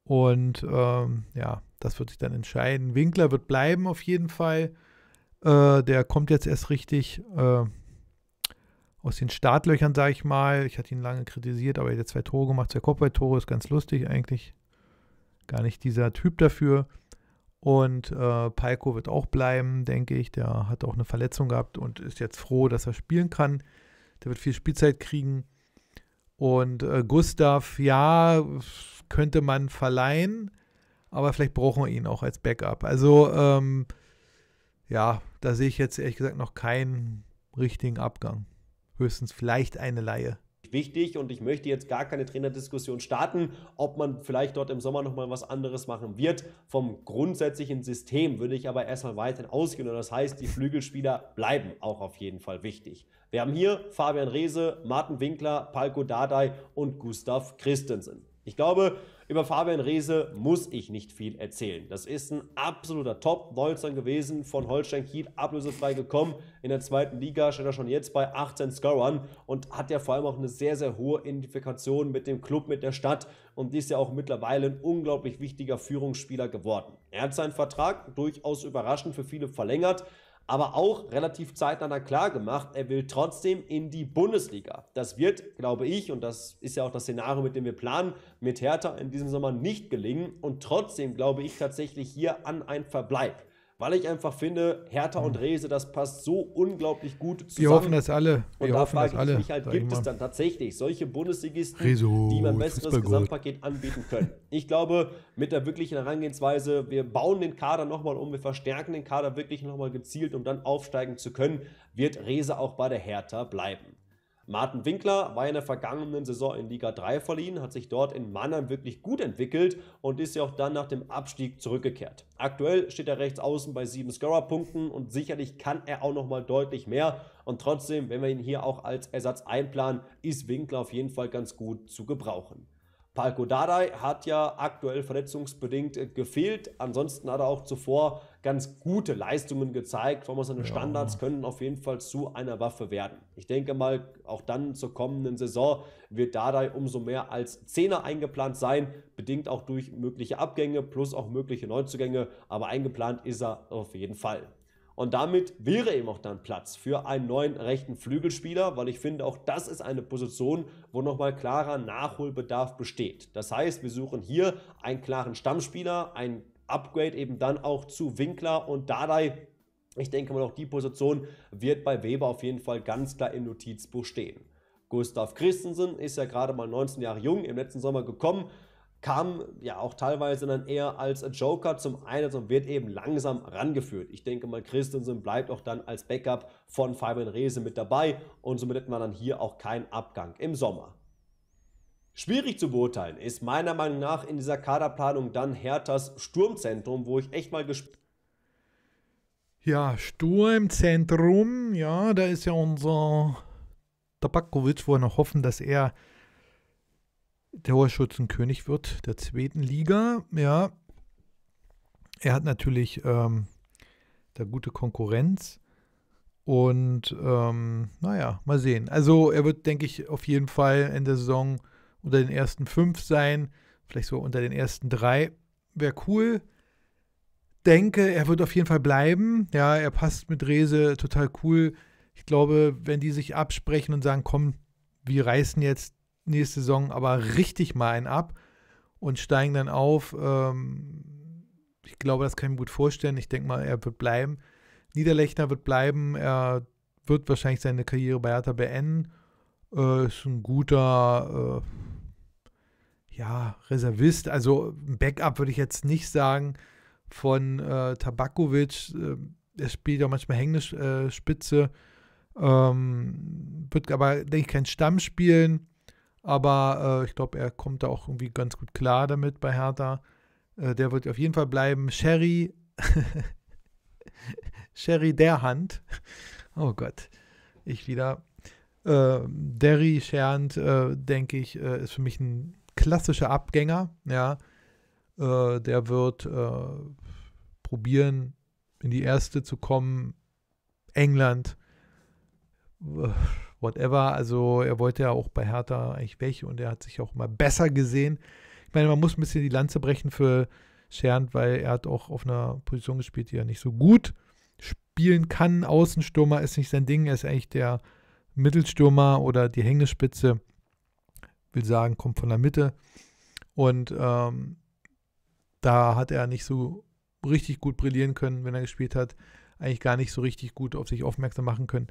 Und ähm, ja, das wird sich dann entscheiden. Winkler wird bleiben auf jeden Fall. Äh, der kommt jetzt erst richtig. Äh, aus den Startlöchern, sage ich mal. Ich hatte ihn lange kritisiert, aber er hat zwei Tore gemacht, zwei Kopfballtore, ist ganz lustig eigentlich. Gar nicht dieser Typ dafür. Und äh, Palko wird auch bleiben, denke ich. Der hat auch eine Verletzung gehabt und ist jetzt froh, dass er spielen kann. Der wird viel Spielzeit kriegen. Und äh, Gustav, ja, könnte man verleihen, aber vielleicht brauchen wir ihn auch als Backup. Also, ähm, ja, da sehe ich jetzt ehrlich gesagt noch keinen richtigen Abgang höchstens vielleicht eine Laie wichtig und ich möchte jetzt gar keine Trainerdiskussion starten, ob man vielleicht dort im Sommer nochmal was anderes machen wird. Vom grundsätzlichen System würde ich aber erstmal weiterhin ausgehen und das heißt, die Flügelspieler bleiben auch auf jeden Fall wichtig. Wir haben hier Fabian Reese, Martin Winkler, Palko Dardai und Gustav Christensen. Ich glaube, über Fabian Reese muss ich nicht viel erzählen. Das ist ein absoluter Top-19 gewesen, von Holstein Kiel ablösefrei gekommen. In der zweiten Liga steht er schon jetzt bei 18 Scorern und hat ja vor allem auch eine sehr, sehr hohe Identifikation mit dem Club, mit der Stadt und ist ja auch mittlerweile ein unglaublich wichtiger Führungsspieler geworden. Er hat seinen Vertrag durchaus überraschend für viele verlängert, aber auch relativ zeitnah dann klar gemacht, er will trotzdem in die Bundesliga. Das wird, glaube ich, und das ist ja auch das Szenario, mit dem wir planen, mit Hertha in diesem Sommer nicht gelingen. Und trotzdem glaube ich tatsächlich hier an einen Verbleib weil ich einfach finde, Hertha und hm. Rese, das passt so unglaublich gut zusammen. Wir hoffen das alle. Wir und da hoffen, frage ich mich alle, halt, gibt es dann tatsächlich solche Bundesligisten, Rezo, die ein besseres Gesamtpaket anbieten können? ich glaube, mit der wirklichen Herangehensweise, wir bauen den Kader nochmal um, wir verstärken den Kader wirklich nochmal gezielt, um dann aufsteigen zu können, wird Rese auch bei der Hertha bleiben. Martin Winkler war in der vergangenen Saison in Liga 3 verliehen, hat sich dort in Mannheim wirklich gut entwickelt und ist ja auch dann nach dem Abstieg zurückgekehrt. Aktuell steht er rechts außen bei sieben Scorerpunkten und sicherlich kann er auch noch mal deutlich mehr. Und trotzdem, wenn wir ihn hier auch als Ersatz einplanen, ist Winkler auf jeden Fall ganz gut zu gebrauchen. Palko Dardai hat ja aktuell verletzungsbedingt äh, gefehlt. Ansonsten hat er auch zuvor ganz gute Leistungen gezeigt. Vor allem seine ja. Standards können auf jeden Fall zu einer Waffe werden. Ich denke mal, auch dann zur kommenden Saison wird Dardai umso mehr als Zehner eingeplant sein, bedingt auch durch mögliche Abgänge plus auch mögliche Neuzugänge. Aber eingeplant ist er auf jeden Fall. Und damit wäre eben auch dann Platz für einen neuen rechten Flügelspieler, weil ich finde, auch das ist eine Position, wo nochmal klarer Nachholbedarf besteht. Das heißt, wir suchen hier einen klaren Stammspieler, ein Upgrade eben dann auch zu Winkler und Dadei. Ich denke mal, auch die Position wird bei Weber auf jeden Fall ganz klar im Notizbuch stehen. Gustav Christensen ist ja gerade mal 19 Jahre jung, im letzten Sommer gekommen kam ja auch teilweise dann eher als Joker zum Einsatz und wird eben langsam rangeführt. Ich denke mal, Christensen bleibt auch dann als Backup von Fabian Reese mit dabei und somit hätten wir dann hier auch keinen Abgang im Sommer. Schwierig zu beurteilen ist meiner Meinung nach in dieser Kaderplanung dann Herthas Sturmzentrum, wo ich echt mal gespannt ja, Sturmzentrum, ja, da ist ja unser Tabakovic, wo wir noch hoffen, dass er der Torschützenkönig wird der zweiten Liga. Ja, er hat natürlich ähm, da gute Konkurrenz. Und ähm, naja, mal sehen. Also er wird, denke ich, auf jeden Fall in der Saison unter den ersten fünf sein. Vielleicht so unter den ersten drei. Wäre cool. Denke, er wird auf jeden Fall bleiben. Ja, er passt mit Rese total cool. Ich glaube, wenn die sich absprechen und sagen, komm, wir reißen jetzt nächste Saison aber richtig mal einen ab und steigen dann auf. Ähm, ich glaube, das kann ich mir gut vorstellen. Ich denke mal, er wird bleiben. Niederlechner wird bleiben. Er wird wahrscheinlich seine Karriere bei Hertha beenden. Äh, ist ein guter äh, ja, Reservist. Also ein Backup würde ich jetzt nicht sagen von äh, Tabakovic. Äh, er spielt ja manchmal Hängespitze. Äh, Spitze. Ähm, wird aber, denke ich, kein Stamm spielen. Aber äh, ich glaube, er kommt da auch irgendwie ganz gut klar damit bei Hertha. Äh, der wird auf jeden Fall bleiben. Sherry. Sherry Derhand. Oh Gott. Ich wieder. Äh, Derry Schernd, äh, denke ich, äh, ist für mich ein klassischer Abgänger. Ja. Äh, der wird äh, probieren, in die erste zu kommen. England whatever. Also er wollte ja auch bei Hertha eigentlich weg und er hat sich auch mal besser gesehen. Ich meine, man muss ein bisschen die Lanze brechen für Schernd, weil er hat auch auf einer Position gespielt, die er nicht so gut spielen kann. Außenstürmer ist nicht sein Ding, er ist eigentlich der Mittelstürmer oder die Hängespitze. Will sagen, kommt von der Mitte. Und ähm, da hat er nicht so richtig gut brillieren können, wenn er gespielt hat. Eigentlich gar nicht so richtig gut auf sich aufmerksam machen können.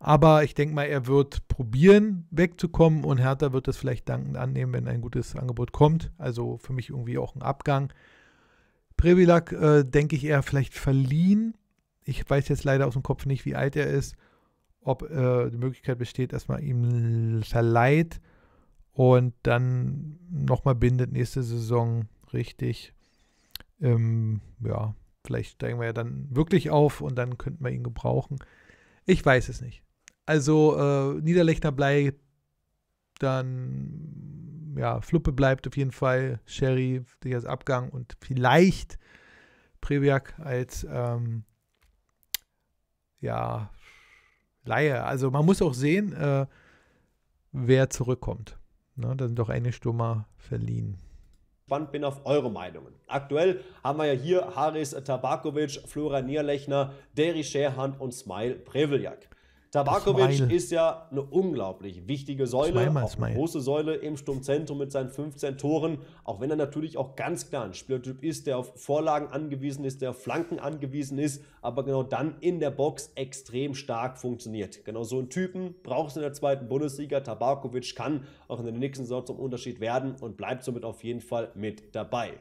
Aber ich denke mal, er wird probieren, wegzukommen und Hertha wird das vielleicht dankend annehmen, wenn ein gutes Angebot kommt. Also für mich irgendwie auch ein Abgang. Previlak äh, denke ich eher vielleicht verliehen. Ich weiß jetzt leider aus dem Kopf nicht, wie alt er ist. Ob äh, die Möglichkeit besteht, dass man ihm verleiht und dann nochmal bindet nächste Saison richtig. Ähm, ja, vielleicht steigen wir ja dann wirklich auf und dann könnten wir ihn gebrauchen. Ich weiß es nicht. Also äh, Niederlechner bleibt dann ja, Fluppe bleibt auf jeden Fall, Sherry dich als Abgang und vielleicht Previak als ähm, ja, Laie. Also man muss auch sehen, äh, wer zurückkommt. Ne, da sind doch einige Stummer verliehen gespannt bin auf eure Meinungen. Aktuell haben wir ja hier Haris Tabakovic, Flora Nierlechner, Deri Scherhand und Smile Previak. Tabakovic ist ja eine unglaublich wichtige Säule, auch eine große Säule im Sturmzentrum mit seinen 15 Toren, auch wenn er natürlich auch ganz klar ein Spielertyp ist, der auf Vorlagen angewiesen ist, der auf Flanken angewiesen ist, aber genau dann in der Box extrem stark funktioniert. Genau so einen Typen braucht es in der zweiten Bundesliga. Tabakovic kann auch in der nächsten Saison zum Unterschied werden und bleibt somit auf jeden Fall mit dabei.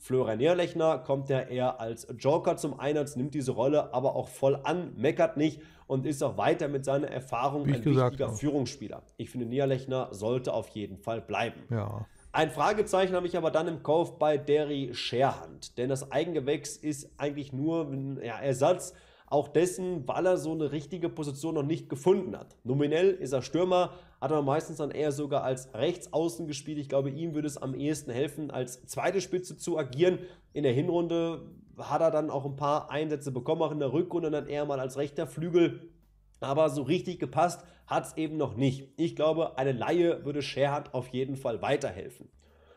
Florian Ehrlechner kommt ja eher als Joker zum Einsatz, nimmt diese Rolle aber auch voll an, meckert nicht, und ist auch weiter mit seiner Erfahrung ein wichtiger auch. Führungsspieler. Ich finde, Niederlechner sollte auf jeden Fall bleiben. Ja. Ein Fragezeichen habe ich aber dann im Kauf bei Derry Scherhand, denn das Eigengewächs ist eigentlich nur ein ja, Ersatz auch dessen, weil er so eine richtige Position noch nicht gefunden hat. Nominell ist er Stürmer, hat er meistens dann eher sogar als Rechtsaußen gespielt. Ich glaube, ihm würde es am ehesten helfen, als zweite Spitze zu agieren. In der Hinrunde hat er dann auch ein paar Einsätze bekommen, auch in der Rückrunde dann eher mal als rechter Flügel. Aber so richtig gepasst hat es eben noch nicht. Ich glaube, eine Laie würde Scherhardt auf jeden Fall weiterhelfen.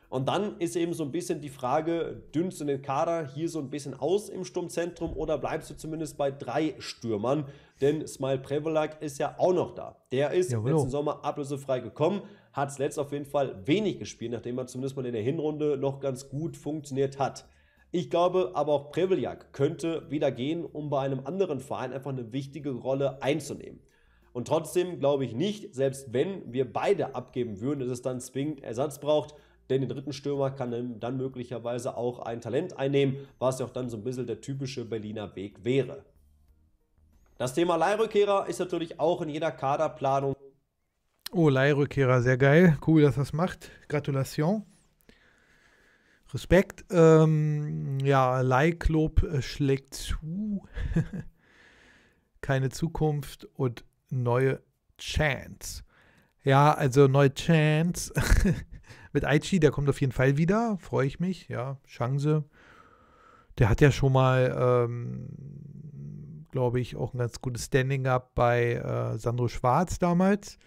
Und dann ist eben so ein bisschen die Frage, dünnst du den Kader hier so ein bisschen aus im Sturmzentrum oder bleibst du zumindest bei drei Stürmern? Denn Smile Prevelak ist ja auch noch da. Der ist Jawohl. letzten Sommer ablösefrei gekommen, hat zuletzt auf jeden Fall wenig gespielt, nachdem er zumindest mal in der Hinrunde noch ganz gut funktioniert hat. Ich glaube aber auch Preveliak könnte wieder gehen, um bei einem anderen Verein einfach eine wichtige Rolle einzunehmen. Und trotzdem glaube ich nicht, selbst wenn wir beide abgeben würden, dass es dann zwingend Ersatz braucht, denn den dritten Stürmer kann dann möglicherweise auch ein Talent einnehmen, was ja auch dann so ein bisschen der typische Berliner Weg wäre. Das Thema Leihrückkehrer ist natürlich auch in jeder Kaderplanung. Oh, Leihrückkehrer, sehr geil. Cool, dass das macht. Gratulation. Respekt. Ähm, ja, Leihklob äh, schlägt zu. Keine Zukunft und neue Chance. Ja, also neue Chance. Mit Aichi, der kommt auf jeden Fall wieder. Freue ich mich. Ja, Chance. Der hat ja schon mal, ähm, glaube ich, auch ein ganz gutes Standing up bei äh, Sandro Schwarz damals.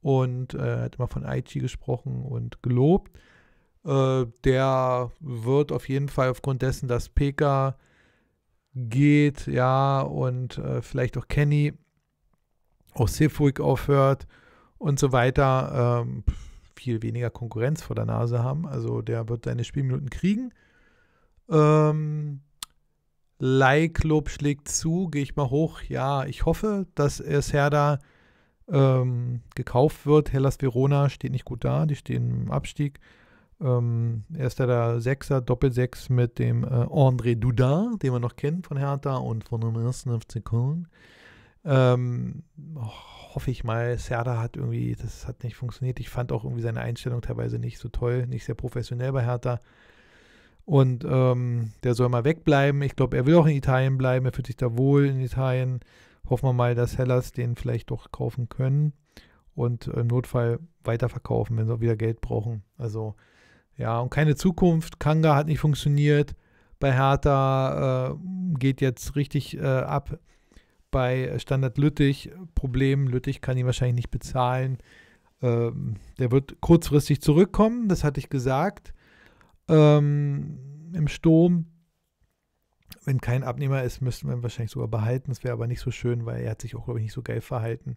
Und äh, hat immer von Aichi gesprochen und gelobt. Äh, der wird auf jeden Fall aufgrund dessen, dass Pekka geht, ja, und äh, vielleicht auch Kenny, auch Sifwick aufhört und so weiter, ähm, viel weniger Konkurrenz vor der Nase haben. Also der wird seine Spielminuten kriegen. Ähm, Leihklub schlägt zu, gehe ich mal hoch. Ja, ich hoffe, dass es Herder ähm, gekauft wird. Hellas Verona steht nicht gut da, die stehen im Abstieg. Ähm, er ist ja der Sechser, Doppelsechs mit dem äh, André Dudin, den wir noch kennen von Hertha und von dem ersten FC Köln. Ähm, oh, hoffe ich mal, Serda hat irgendwie, das hat nicht funktioniert. Ich fand auch irgendwie seine Einstellung teilweise nicht so toll, nicht sehr professionell bei Hertha. Und ähm, der soll mal wegbleiben. Ich glaube, er will auch in Italien bleiben. Er fühlt sich da wohl in Italien. Hoffen wir mal, dass Hellas den vielleicht doch kaufen können und im Notfall weiterverkaufen, wenn sie auch wieder Geld brauchen. Also ja, und keine Zukunft. Kanga hat nicht funktioniert. Bei Hertha äh, geht jetzt richtig äh, ab. Bei Standard Lüttich Problem. Lüttich kann ihn wahrscheinlich nicht bezahlen. Ähm, der wird kurzfristig zurückkommen, das hatte ich gesagt. Ähm, Im Sturm. Wenn kein Abnehmer ist, müssten wir ihn wahrscheinlich sogar behalten. Das wäre aber nicht so schön, weil er hat sich auch, glaube ich, nicht so geil verhalten,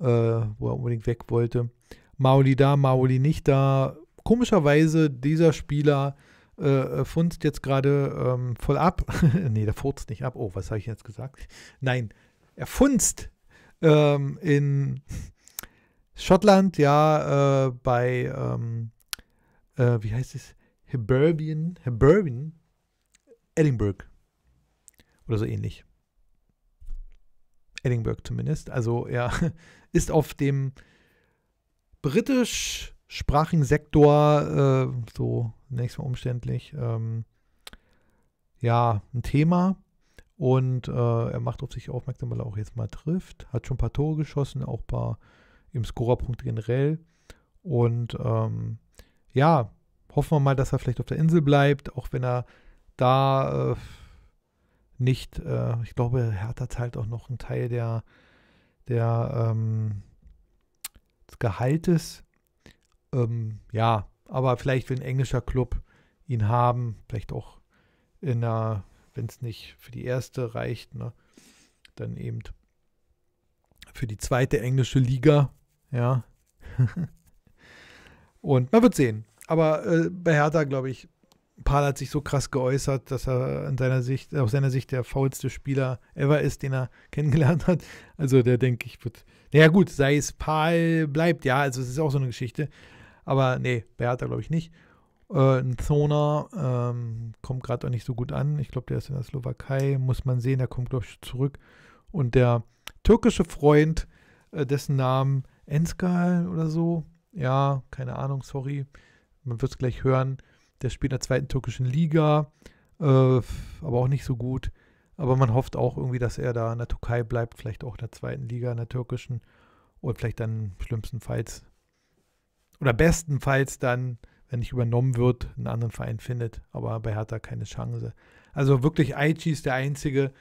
äh, wo er unbedingt weg wollte. Maoli da, Maoli nicht da komischerweise dieser Spieler äh, äh, funzt jetzt gerade ähm, voll ab. nee, der furzt nicht ab. Oh, was habe ich jetzt gesagt? Nein, er funzt ähm, in Schottland, ja, äh, bei, ähm, äh, wie heißt es? Heberbian, Heberbian, Edinburgh. Oder so ähnlich. Edinburgh zumindest. Also er ist auf dem britisch sprachigen Sektor, äh, so nächstes Mal umständlich, ähm, ja, ein Thema. Und äh, er macht auf sich aufmerksam, weil er auch jetzt mal trifft. Hat schon ein paar Tore geschossen, auch paar im Scorerpunkt generell. Und ähm, ja, hoffen wir mal, dass er vielleicht auf der Insel bleibt, auch wenn er da äh, nicht, äh, ich glaube, Hertha zahlt auch noch einen Teil der, der ähm, des Gehaltes ähm, ja, aber vielleicht will ein englischer Club ihn haben, vielleicht auch in einer, wenn es nicht für die erste reicht, ne, dann eben für die zweite englische Liga, ja. Und man wird sehen. Aber äh, bei Hertha, glaube ich, Paul hat sich so krass geäußert, dass er in seiner Sicht, aus seiner Sicht der faulste Spieler ever ist, den er kennengelernt hat. Also der denke ich wird. Naja gut, sei es Paul bleibt, ja, also es ist auch so eine Geschichte. Aber nee, Bertha glaube ich nicht. Äh, ein Zona ähm, kommt gerade auch nicht so gut an. Ich glaube, der ist in der Slowakei, muss man sehen, der kommt, glaube ich, zurück. Und der türkische Freund, äh, dessen Namen Enskal oder so, ja, keine Ahnung, sorry, man wird es gleich hören, der spielt in der zweiten türkischen Liga, äh, aber auch nicht so gut. Aber man hofft auch irgendwie, dass er da in der Türkei bleibt, vielleicht auch in der zweiten Liga, in der türkischen Oder vielleicht dann schlimmstenfalls oder bestenfalls dann, wenn nicht übernommen wird, einen anderen Verein findet. Aber bei Hertha keine Chance. Also wirklich Aichi ist der einzige,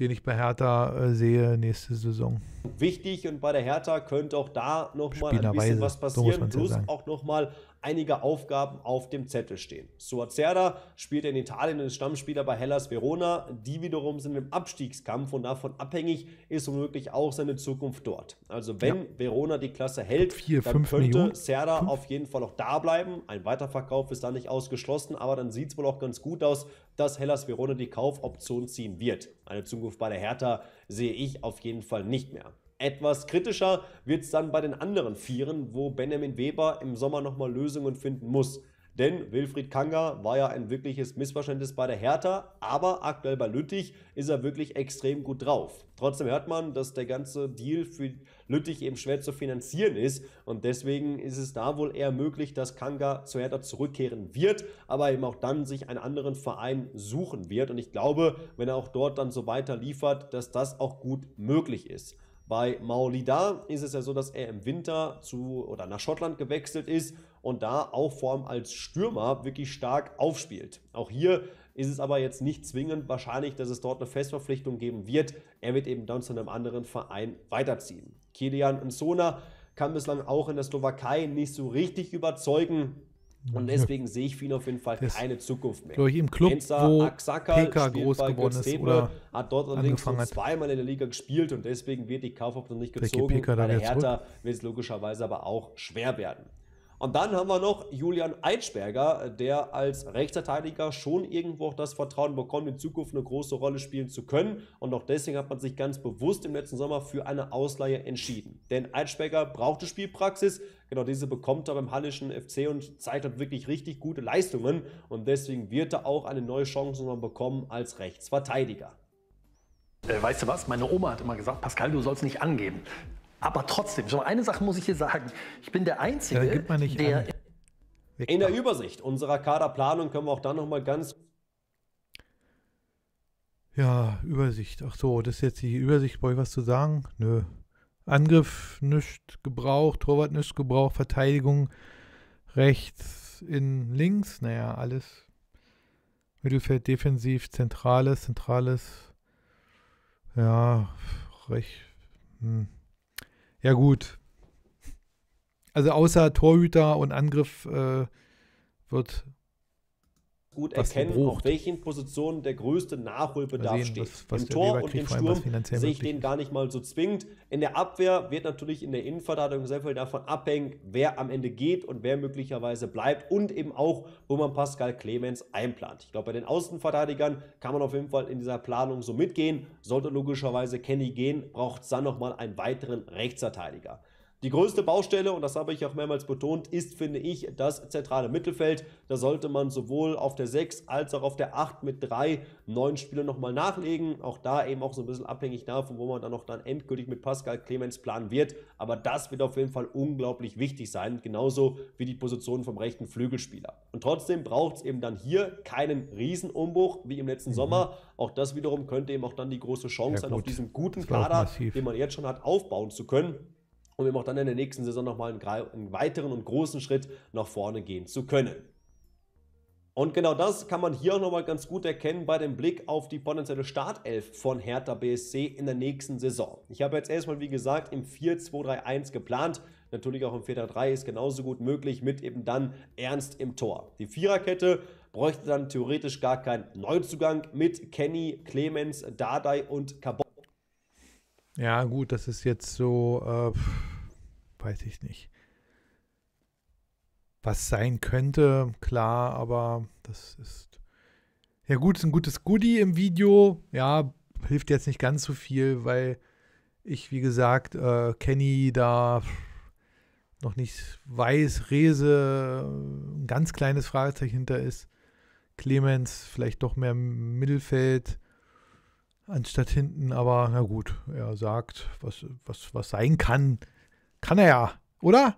den ich bei Hertha äh, sehe nächste Saison. Wichtig und bei der Hertha könnte auch da nochmal ein bisschen was passieren. Plus ja auch nochmal einige Aufgaben auf dem Zettel stehen. Suazerda spielt in Italien als Stammspieler bei Hellas Verona. Die wiederum sind im Abstiegskampf und davon abhängig ist womöglich auch seine Zukunft dort. Also wenn ja. Verona die Klasse hält, Vier, dann könnte Millionen. Serda auf jeden Fall auch da bleiben. Ein Weiterverkauf ist da nicht ausgeschlossen, aber dann sieht es wohl auch ganz gut aus, dass Hellas Verona die Kaufoption ziehen wird. Eine Zukunft bei der Hertha sehe ich auf jeden Fall nicht mehr. Etwas kritischer wird es dann bei den anderen Vieren, wo Benjamin Weber im Sommer nochmal Lösungen finden muss. Denn Wilfried Kanga war ja ein wirkliches Missverständnis bei der Hertha, aber aktuell bei Lüttich ist er wirklich extrem gut drauf. Trotzdem hört man, dass der ganze Deal für Lüttich eben schwer zu finanzieren ist und deswegen ist es da wohl eher möglich, dass Kanga zu Hertha zurückkehren wird, aber eben auch dann sich einen anderen Verein suchen wird und ich glaube, wenn er auch dort dann so weiter liefert, dass das auch gut möglich ist. Bei da ist es ja so, dass er im Winter zu oder nach Schottland gewechselt ist und da auch vor allem als Stürmer wirklich stark aufspielt. Auch hier ist es aber jetzt nicht zwingend wahrscheinlich, dass es dort eine Festverpflichtung geben wird. Er wird eben dann zu einem anderen Verein weiterziehen. Kilian Nsona kann bislang auch in der Slowakei nicht so richtig überzeugen. Und deswegen sehe ich für ihn auf jeden Fall das keine Zukunft mehr. Glaube im Club, Enza, wo Aksaka PK groß geworden ist oder hat dort allerdings schon zweimal in der Liga gespielt und deswegen wird die Kaufoption nicht gezogen. Bei der Hertha wird es logischerweise aber auch schwer werden. Und dann haben wir noch Julian Eitschberger, der als Rechtsverteidiger schon irgendwo auch das Vertrauen bekommt, in Zukunft eine große Rolle spielen zu können. Und auch deswegen hat man sich ganz bewusst im letzten Sommer für eine Ausleihe entschieden. Denn Eitschberger brauchte Spielpraxis, genau diese bekommt er beim Hallischen FC und zeigt dort wirklich richtig gute Leistungen. Und deswegen wird er auch eine neue Chance bekommen als Rechtsverteidiger. Äh, weißt du was? Meine Oma hat immer gesagt, Pascal, du sollst nicht angeben. Aber trotzdem, schon mal eine Sache muss ich hier sagen. Ich bin der Einzige, ja, gibt man nicht der. In der Übersicht unserer Kaderplanung können wir auch da nochmal ganz. Ja, Übersicht. Ach so, das ist jetzt die Übersicht. Brauche ich was zu sagen? Nö. Angriff nicht gebraucht, Torwart nicht gebraucht, Verteidigung rechts in links. Naja, alles. Mittelfeld defensiv, Zentrales, Zentrales. Ja, recht. Hm. Ja, gut. Also außer Torhüter und Angriff äh, wird gut was erkennen, auf welchen Positionen der größte Nachholbedarf sehen, steht. Was, was Im Tor und im Sturm sehe ich den gar nicht mal so zwingend. In der Abwehr wird natürlich in der Innenverteidigung sehr viel davon abhängen, wer am Ende geht und wer möglicherweise bleibt und eben auch, wo man Pascal Clemens einplant. Ich glaube, bei den Außenverteidigern kann man auf jeden Fall in dieser Planung so mitgehen. Sollte logischerweise Kenny gehen, braucht es dann nochmal einen weiteren Rechtsverteidiger. Die größte Baustelle, und das habe ich auch mehrmals betont, ist, finde ich, das zentrale Mittelfeld. Da sollte man sowohl auf der 6 als auch auf der 8 mit drei neuen Spielern nochmal nachlegen. Auch da eben auch so ein bisschen abhängig davon, wo man dann noch dann endgültig mit Pascal Clemens planen wird. Aber das wird auf jeden Fall unglaublich wichtig sein, genauso wie die Position vom rechten Flügelspieler. Und trotzdem braucht es eben dann hier keinen Riesenumbruch wie im letzten mhm. Sommer. Auch das wiederum könnte eben auch dann die große Chance ja, sein, auf diesem guten Kader, den man jetzt schon hat, aufbauen zu können um eben auch dann in der nächsten Saison nochmal einen, weiteren und großen Schritt nach vorne gehen zu können. Und genau das kann man hier auch nochmal ganz gut erkennen bei dem Blick auf die potenzielle Startelf von Hertha BSC in der nächsten Saison. Ich habe jetzt erstmal, wie gesagt, im 4-2-3-1 geplant. Natürlich auch im 4-3 ist genauso gut möglich mit eben dann Ernst im Tor. Die Viererkette bräuchte dann theoretisch gar keinen Neuzugang mit Kenny, Clemens, Dardai und Cabot. Ja, gut, das ist jetzt so, äh, weiß ich nicht. Was sein könnte, klar, aber das ist. Ja, gut, ist ein gutes Goodie im Video. Ja, hilft jetzt nicht ganz so viel, weil ich, wie gesagt, äh, Kenny da noch nicht weiß, Rese ein ganz kleines Fragezeichen hinter ist. Clemens vielleicht doch mehr im Mittelfeld anstatt hinten. Aber na gut, er sagt, was, was, was sein kann, kann er ja, oder?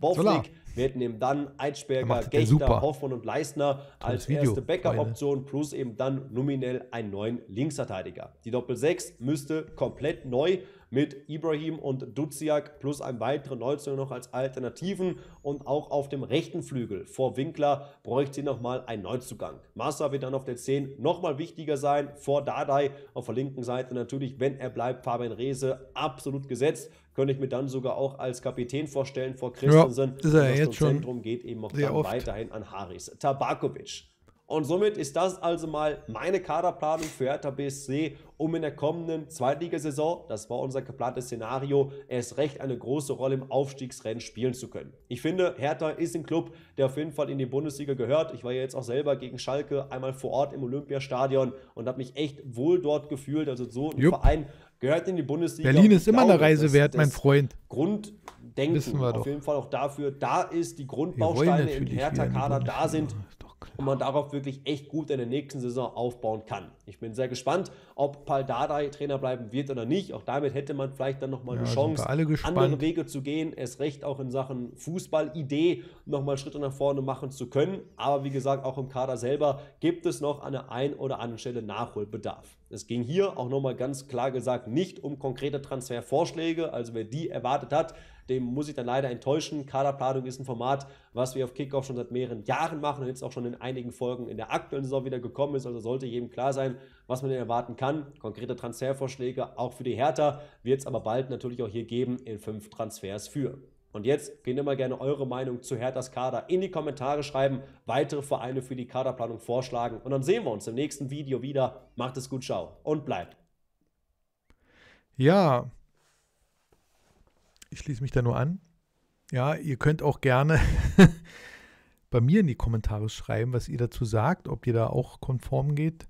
Bauflick werden eben dann Eitschberger, Gächter, Hoffmann und Leistner als Video, erste Backup-Option plus eben dann nominell einen neuen Linksverteidiger. Die Doppel-6 müsste komplett neu mit Ibrahim und Duziak plus einem weiteren Neuzugang noch als Alternativen und auch auf dem rechten Flügel vor Winkler bräuchte sie nochmal einen Neuzugang. Massa wird dann auf der 10 nochmal wichtiger sein vor Dadai Auf der linken Seite natürlich, wenn er bleibt, Fabian Rehse absolut gesetzt könnte ich mir dann sogar auch als Kapitän vorstellen vor Christensen. Ja, ist er jetzt Zentrum schon. Zentrum geht eben auch dann weiterhin an Haris. Tabakovic und somit ist das also mal meine Kaderplanung für Hertha BSC, um in der kommenden Zweitligasaison, das war unser geplantes Szenario, erst recht eine große Rolle im Aufstiegsrennen spielen zu können. Ich finde, Hertha ist ein Club, der auf jeden Fall in die Bundesliga gehört. Ich war ja jetzt auch selber gegen Schalke einmal vor Ort im Olympiastadion und habe mich echt wohl dort gefühlt. Also so ein Jupp. Verein gehört in die Bundesliga. Berlin ist immer glaube, eine Reise wert, mein Freund. Grund denken. Auf jeden Fall auch dafür, da ist die Grundbausteine im Hertha-Kader da sind und man darauf wirklich echt gut in der nächsten Saison aufbauen kann. Ich bin sehr gespannt, ob Paul Dardai Trainer bleiben wird oder nicht. Auch damit hätte man vielleicht dann nochmal ja, eine Chance, andere Wege zu gehen. Es recht auch in Sachen Fußballidee nochmal Schritte nach vorne machen zu können. Aber wie gesagt, auch im Kader selber gibt es noch an der einen oder anderen Stelle Nachholbedarf. Es ging hier auch nochmal ganz klar gesagt nicht um konkrete Transfervorschläge. Also wer die erwartet hat, dem muss ich dann leider enttäuschen. Kaderplanung ist ein Format, was wir auf Kickoff schon seit mehreren Jahren machen und jetzt auch schon in einigen Folgen in der aktuellen Saison wieder gekommen ist. Also sollte jedem klar sein, was man denn erwarten kann. Konkrete Transfervorschläge auch für die Hertha wird es aber bald natürlich auch hier geben in fünf Transfers für. Und jetzt gehen immer gerne eure Meinung zu Herthas Kader in die Kommentare schreiben, weitere Vereine für die Kaderplanung vorschlagen und dann sehen wir uns im nächsten Video wieder. Macht es gut, ciao und bleibt. Ja, ich schließe mich da nur an. Ja, ihr könnt auch gerne bei mir in die Kommentare schreiben, was ihr dazu sagt, ob ihr da auch konform geht.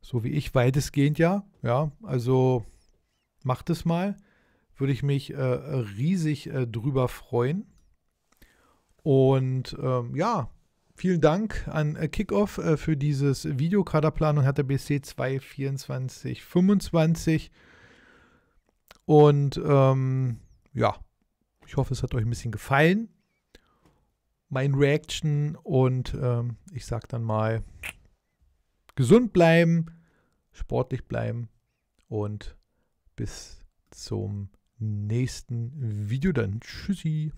So wie ich, weitestgehend ja. Ja, also macht es mal. Würde ich mich äh, riesig äh, drüber freuen. Und ähm, ja, vielen Dank an äh, Kickoff äh, für dieses Video. Kaderplanung hat der BC 22425. Und ähm, ja, ich hoffe, es hat euch ein bisschen gefallen. Mein Reaction und ähm, ich sag dann mal, gesund bleiben, sportlich bleiben und bis zum nächsten Video dann. Tschüssi.